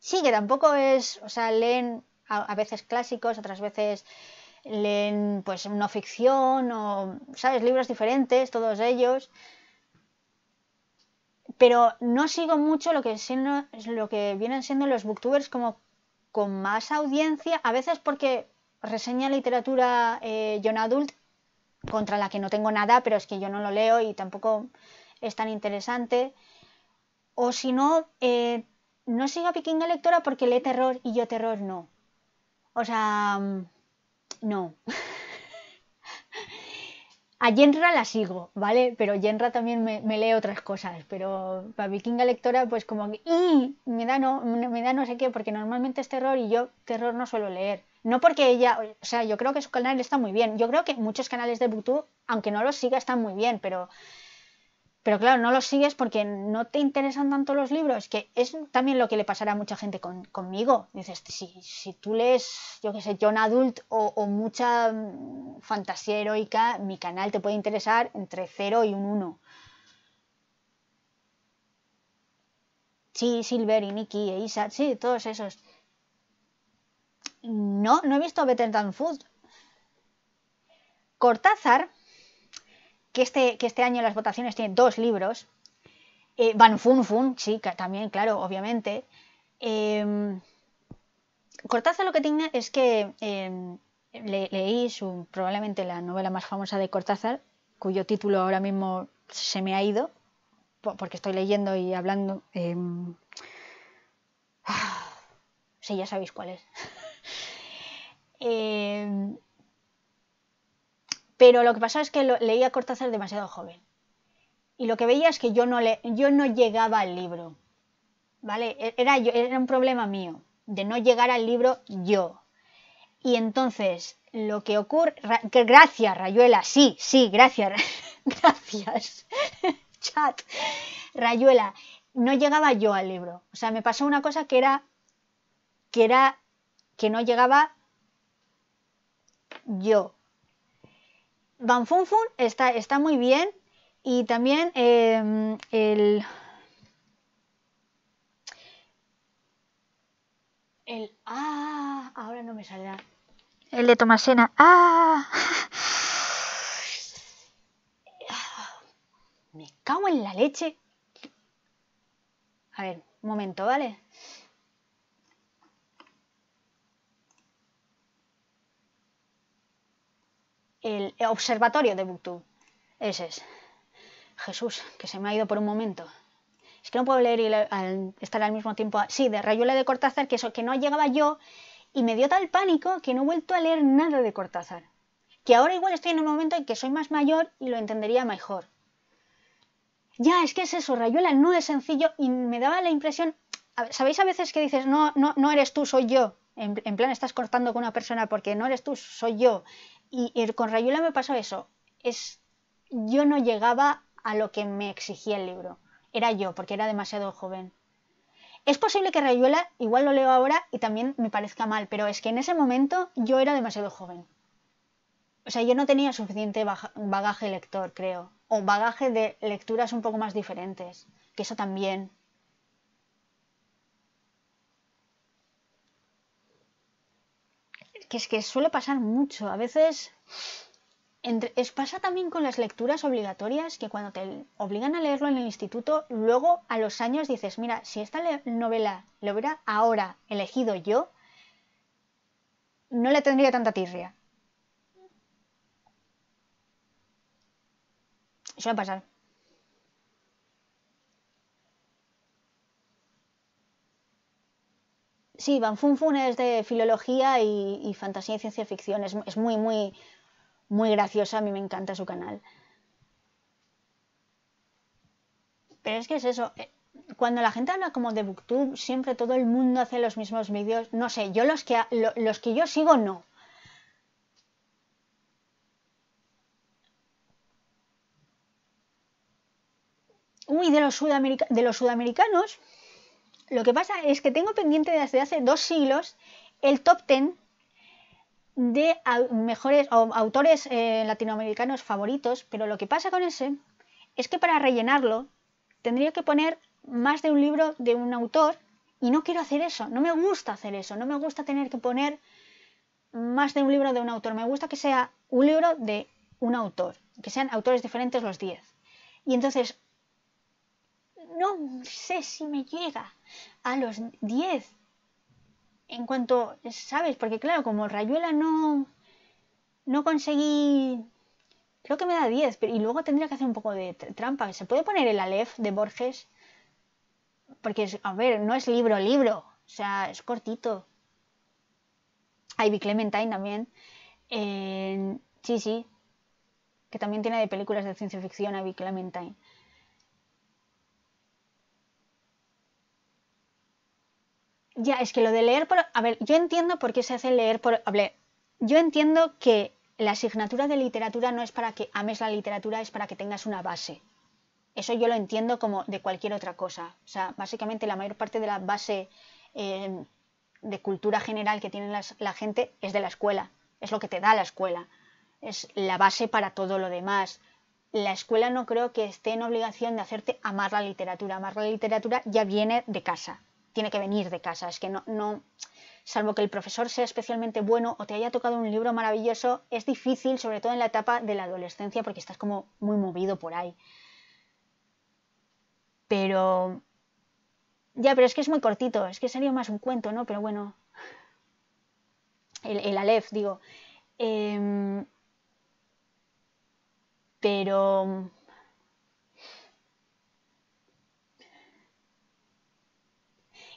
Sí, que tampoco es, o sea, leen a, veces clásicos, otras veces leen pues no ficción o, ¿sabes? Libros diferentes, todos ellos. Pero no sigo mucho lo que, siendo, lo que vienen siendo los booktubers como con más audiencia, a veces porque reseña literatura eh, John Adult, contra la que no tengo nada, pero es que yo no lo leo y tampoco es tan interesante. O si no, eh, no sigo a Piquinga Lectora porque lee terror y yo terror no. O sea, no. A Jenra la sigo, ¿vale? Pero Yenra también me, lee otras cosas, pero para Vikinga Lectora pues como que me da no me da no sé qué porque normalmente es terror y yo terror no suelo leer. No porque ella, o sea, yo creo que su canal está muy bien. Yo creo que muchos canales de YouTube, aunque no los siga, están muy bien, pero pero claro, no los sigues porque no te interesan tanto los libros, que es también lo que le pasará a mucha gente conmigo. Dices, si, tú lees, yo qué sé, John Adult o, o, mucha mm, fantasía heroica, mi canal te puede interesar entre 0 y un 1. Sí, Silver y Nikki e Isa, sí, todos esos. No, no he visto Better Than Food. Cortázar este, que este, año las votaciones tienen dos libros. Eh, Van Fun Fun, sí, también, claro, obviamente. Em, Cortázar lo que tiene es que em, leí probablemente la novela más famosa de Cortázar, cuyo título ahora mismo se me ha ido, porque estoy leyendo y hablando. Em, sí, ya sabéis cuál es. Pero lo que pasaba es que leía Cortázar demasiado joven. Y lo que veía es que yo no, le, yo no llegaba al libro. ¿Vale? E-, era, era un problema mío, de no llegar al libro yo. Y entonces, lo que ocurre. gracias, Rayuela, sí, sí, gracias. gracias. Chat. Rayuela, no llegaba yo al libro. O sea, me pasó una cosa que era. que era. que no llegaba yo. Van está, está muy bien. Y también em, el... El... Ah, ahora no me saldrá. El de Tomasena. Ah. Me cago en la leche. A ver, un momento, ¿vale? el observatorio de Booktube. Ese es. Jesús, que se me ha ido por un momento. Es que no puedo leer y al, estar al mismo tiempo. Sí, de Rayuela de Cortázar, que eso, que no llegaba yo y me dio tal pánico que no he vuelto a leer nada de Cortázar. Que ahora igual estoy en un momento en que soy más mayor y lo entendería mejor. Ya, es que es eso, Rayuela no es sencillo y me daba la impresión. ¿Sabéis a veces que dices, no, no, no eres tú, soy yo? En, en plan, estás cortando con una persona porque no eres tú, soy yo. Y, con Rayuela me pasó eso. Es, yo no llegaba a lo que me exigía el libro. Era yo, porque era demasiado joven. Es posible que Rayuela, igual lo leo ahora y también me parezca mal, pero es que en ese momento yo era demasiado joven. O sea, yo no tenía suficiente bagaje lector, creo. O bagaje de lecturas un poco más diferentes. Que eso también es que suele pasar mucho. A veces es, pasa también con las lecturas obligatorias, que cuando te obligan a leerlo en el instituto, luego a los años dices, mira, si esta novela lo hubiera ahora elegido yo, no le tendría tanta tirria. Suele pasar. Sí, Van Fun Fun es de filología y, fantasía y ciencia ficción. Es, muy, muy, muy graciosa. A mí me encanta su canal. Pero es que es eso. Eh, cuando la gente habla como de Booktube, siempre todo el mundo hace los mismos vídeos. No sé, yo los que, los que yo sigo no. Uy, de los, de los sudamericanos lo que pasa es que tengo pendiente desde hace dos siglos el top 10 de mejores autores eh, latinoamericanos favoritos, pero lo que pasa con ese es que para rellenarlo tendría que poner más de un libro de un autor y no quiero hacer eso, no me gusta hacer eso, no me gusta tener que poner más de un libro de un autor, me gusta que sea un libro de un autor, que sean autores diferentes los 10. Y entonces, no sé si me llega, a los 10. En cuanto, ¿sabes? Porque claro, como Rayuela no, no conseguí... Creo que me da 10, pero, y luego tendría que hacer un poco de trampa. ¿Se puede poner el Aleph de Borges? Porque, a ver, no es libro, libro. O sea, es cortito. Ivy Clementine también. Eh, sí, sí. Que también tiene de películas de ciencia ficción Ivy Clementine. Ya, es que lo de leer por... A ver, yo entiendo por qué se hace leer por... A ver, yo entiendo que la asignatura de literatura no es para que ames la literatura, es para que tengas una base. Eso yo lo entiendo como de cualquier otra cosa. O sea, básicamente la mayor parte de la base eh, de cultura general que tiene la gente es de la escuela. Es lo que te da la escuela. Es la base para todo lo demás. La escuela no creo que esté en obligación de hacerte amar la literatura. Amar la literatura ya viene de casa tiene que venir de casa, es que no, no, salvo que el profesor sea especialmente bueno o te haya tocado un libro maravilloso, es difícil, sobre todo en la etapa de la adolescencia, porque estás como muy movido por ahí. Pero... Ya, pero es que es muy cortito, es que sería más un cuento, ¿no? Pero bueno... El, Aleph, digo. Em, pero...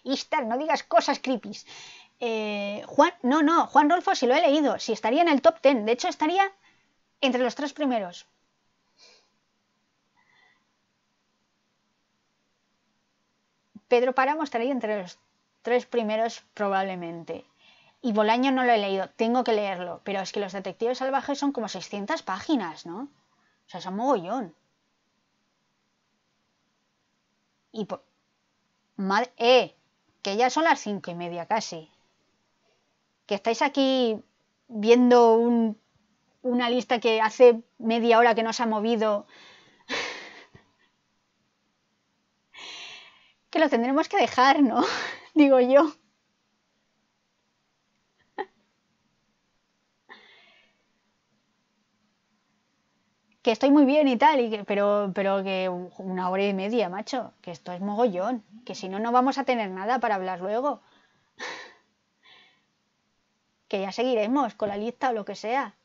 estar, no digas cosas creepy. Eh, Juan, no, no, Juan Rolfo si lo he leído, si estaría en el top 10, de hecho estaría entre los tres primeros. Pedro Páramo estaría entre los tres primeros probablemente. Y Bolaño no lo he leído, tengo que leerlo, pero es que los detectives salvajes son como 600 páginas, ¿no? O sea, son un mogollón. Y por... Madre... Eh, que ya son las cinco y media casi, que estáis aquí viendo una lista que hace media hora que no se ha movido, que lo tendremos que dejar, ¿no? Digo yo. que estoy muy bien y tal, y que, pero, pero que una hora y media, macho, que esto es mogollón, que si no, no vamos a tener nada para hablar luego. que ya seguiremos con la lista o lo que sea.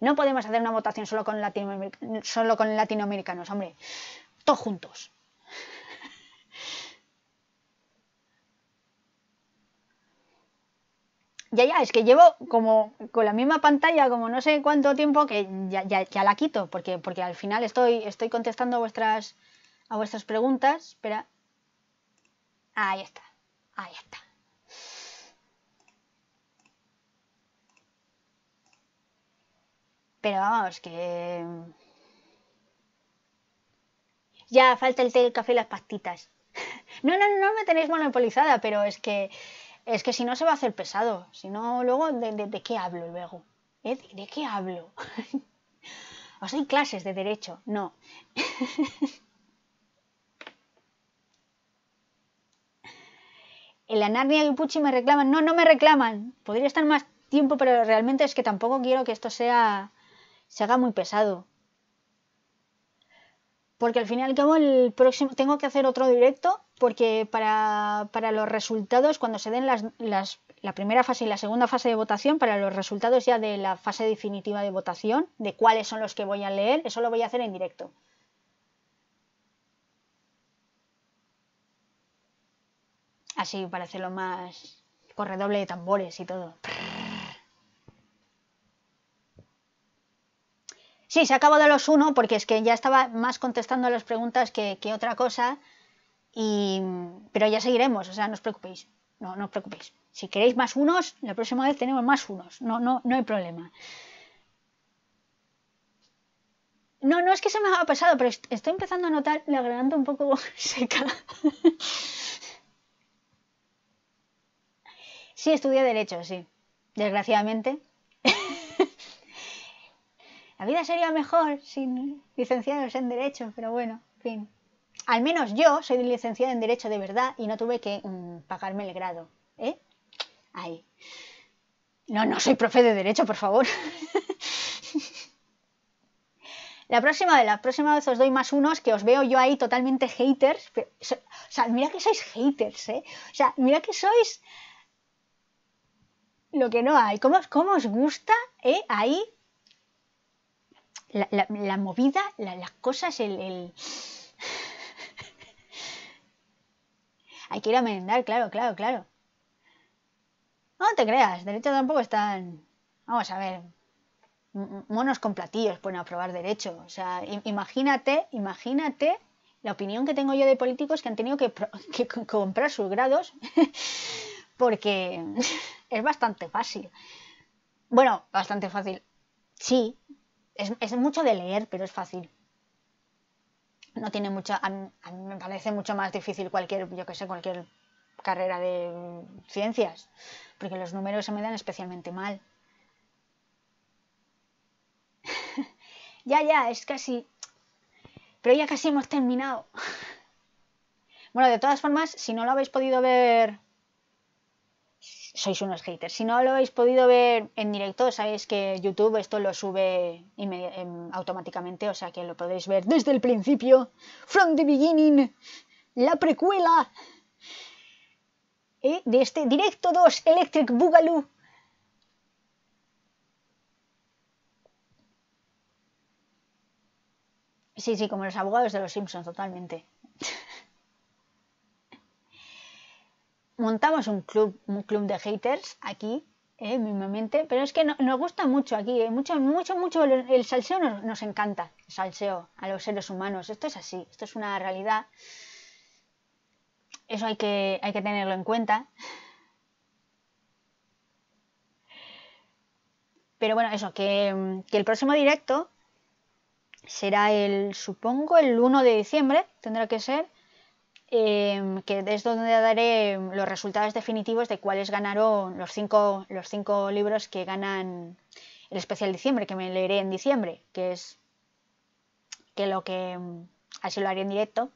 No podemos hacer una votación solo con, solo con latinoamericanos, hombre. Todos juntos. Ya, ya, es que llevo como con la misma pantalla, como no sé cuánto tiempo, que ya, ya, ya la quito, porque, porque al final estoy, estoy contestando a vuestras, a vuestras preguntas. Espera. Ahí está, ahí está. Pero vamos, que... Ya, falta el té, el café y las pastitas. no, no, no me tenéis monopolizada, pero es que... Es que si no se va a hacer pesado, si no luego de, de, qué hablo luego, ¿Eh? ¿De, qué hablo? o doy clases de derecho? No. El la y y Pucci me reclaman. No, no me reclaman. Podría estar más tiempo, pero realmente es que tampoco quiero que esto sea se haga muy pesado porque al final y el próximo tengo que hacer otro directo porque para, los resultados, cuando se den la primera fase y la segunda fase de votación, para los resultados ya de la fase definitiva de votación, de cuáles son los que voy a leer, eso lo voy a hacer en directo. Así para hacerlo más corredoble de tambores y todo. Sí, se acabó de los uno porque es que ya estaba más contestando las preguntas que, otra cosa. pero ya seguiremos, o sea, no os preocupéis. No, no os preocupéis. Si queréis más unos, la próxima vez tenemos más unos. No, no, no hay problema. No, no es que se me haya pasado, pero estoy empezando a notar la garganta un poco seca. sí, estudié Derecho, sí. Desgraciadamente. La vida sería mejor sin licenciados en Derecho, pero bueno, en fin. Al menos yo soy licenciada en Derecho de verdad y no tuve que mm, pagarme el grado, ¿eh? Ahí. No, no soy profe de Derecho, por favor. La próxima vez, la próxima vez os doy más unos que os veo yo ahí totalmente haters. o sea, mira que sois haters, ¿eh? O sea, mira que sois lo que no hay. ¿Cómo, cómo os gusta, eh? Ahí la, movida, las cosas, el... Hay que ir a merendar, claro, claro, claro. No te creas, derecho tampoco están... Vamos a ver, monos con platillos pueden aprobar derecho. O sea, imagínate, imagínate la opinión que tengo yo de políticos que han tenido que comprar sus grados porque es bastante fácil. Bueno, bastante fácil. Sí, es, mucho de leer, pero es fácil. No tiene mucha. A mí, me parece mucho más difícil cualquier, yo que sé, cualquier carrera de ciencias, porque los números se me dan especialmente mal. ya, ya, es casi... Pero ya casi hemos terminado. bueno, de todas formas, si no lo habéis podido ver sois unos haters. Si no lo habéis podido ver en directo, sabéis que YouTube esto lo sube em, automáticamente, o sea que lo podéis ver desde el principio, from the beginning, la precuela eh, de este directo 2 Electric Boogaloo. Sí, sí, como los abogados de los Simpsons, totalmente. montamos un club, un club de haters aquí, eh, mismamente, pero es que nos gusta mucho aquí, eh, mucho, mucho, mucho, el, salseo nos, encanta, el salseo a los seres humanos, esto es así, esto es una realidad, eso hay que, hay que tenerlo en cuenta. Pero bueno, eso, que el próximo directo será el, supongo, el 1 de diciembre, tendrá que ser, Em, que es donde daré em, los resultados definitivos de cuáles ganaron los cinco, los cinco libros que ganan el especial diciembre, que me leeré en diciembre, que es que lo que em, así lo haré en directo,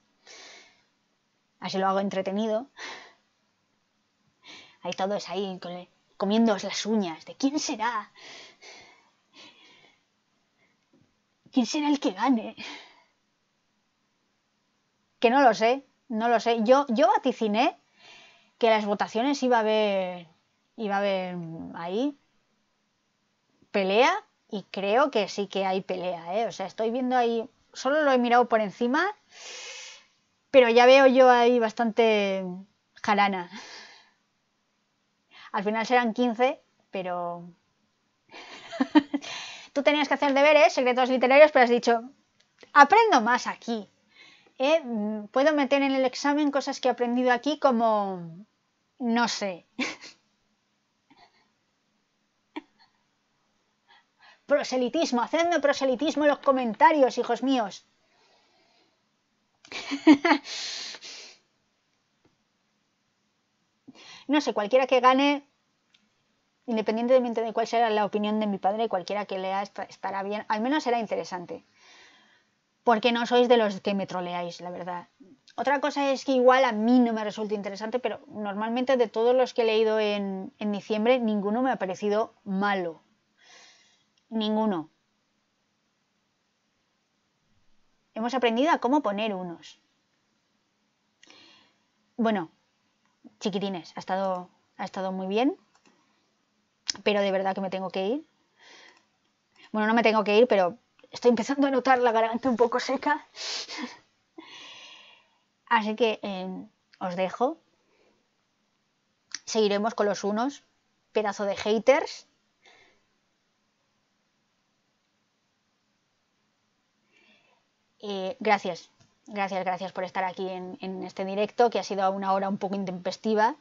así lo hago entretenido. Hay todos ahí comiéndoos las uñas, ¿de quién será? ¿Quién será el que gane? Que no lo sé, no lo sé. Yo, yo vaticiné que las votaciones iba a haber. iba a haber ahí pelea y creo que sí que hay pelea, ¿eh? O sea, estoy viendo ahí. Solo lo he mirado por encima, pero ya veo yo ahí bastante jarana. Al final serán 15, pero. Tú tenías que hacer deberes, secretos literarios, pero has dicho, aprendo más aquí. ¿eh? Mm, puedo meter en el examen cosas que he aprendido aquí como, no sé, proselitismo, hacedme proselitismo en los comentarios, hijos míos. no sé, cualquiera que gane, independientemente de cuál sea la opinión de mi padre, cualquiera que lea estará bien, al menos será interesante porque no sois de los que me troleáis, la verdad. Otra cosa es que igual a mí no me resulta interesante, pero normalmente de todos los que he leído en, en diciembre, ninguno me ha parecido malo. Ninguno. Hemos aprendido a cómo poner unos. Bueno, chiquitines, ha estado, ha estado muy bien, pero de verdad que me tengo que ir. Bueno, no me tengo que ir, pero estoy empezando a notar la garganta un poco seca. Así que em, os dejo. Seguiremos con los unos. Pedazo de haters. Eh, gracias, gracias, gracias por estar aquí en, en este directo que ha sido a una hora un poco intempestiva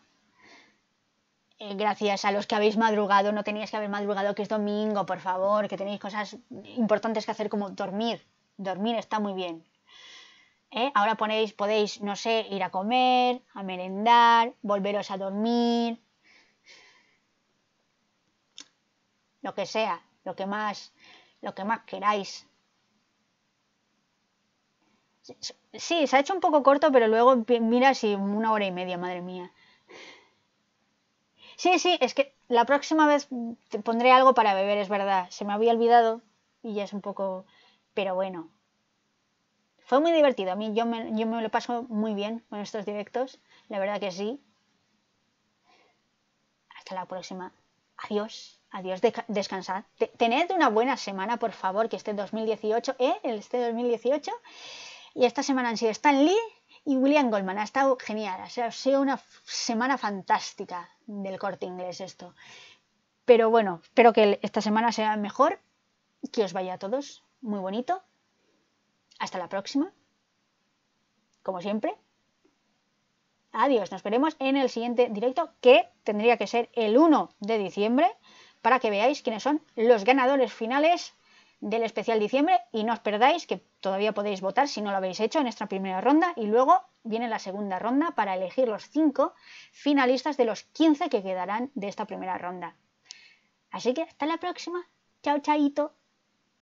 eh, gracias a los que habéis madrugado, no teníais que haber madrugado, que es domingo, por favor, que tenéis cosas importantes que hacer como dormir. Dormir está muy bien. ¿Eh? Ahora ponéis, podéis, no sé, ir a comer, a merendar, volveros a dormir. Lo que sea, lo que más, lo que más queráis. Sí, se ha hecho un poco corto, pero luego mira si una hora y media, madre mía. Sí, sí, es que la próxima vez te pondré algo para beber, es verdad. Se me había olvidado y ya es un poco... Pero bueno. Fue muy divertido. A mí yo me, yo me lo paso muy bien con estos directos. La verdad que sí. Hasta la próxima. Adiós. Adiós. descansad. tened una buena semana, por favor, que esté 2018, ¿eh? Este 2018. Y esta semana han sido en Lee y William Goldman ha estado genial, ha sido una semana fantástica del corte inglés esto. Pero bueno, espero que esta semana sea mejor, que os vaya a todos muy bonito. Hasta la próxima, como siempre. Adiós, nos veremos en el siguiente directo que tendría que ser el 1 de diciembre para que veáis quiénes son los ganadores finales del especial diciembre y no os perdáis que todavía podéis votar si no lo habéis hecho en esta primera ronda y luego viene la segunda ronda para elegir los 5 finalistas de los 15 que quedarán de esta primera ronda. Así que hasta la próxima. Chao, chaito.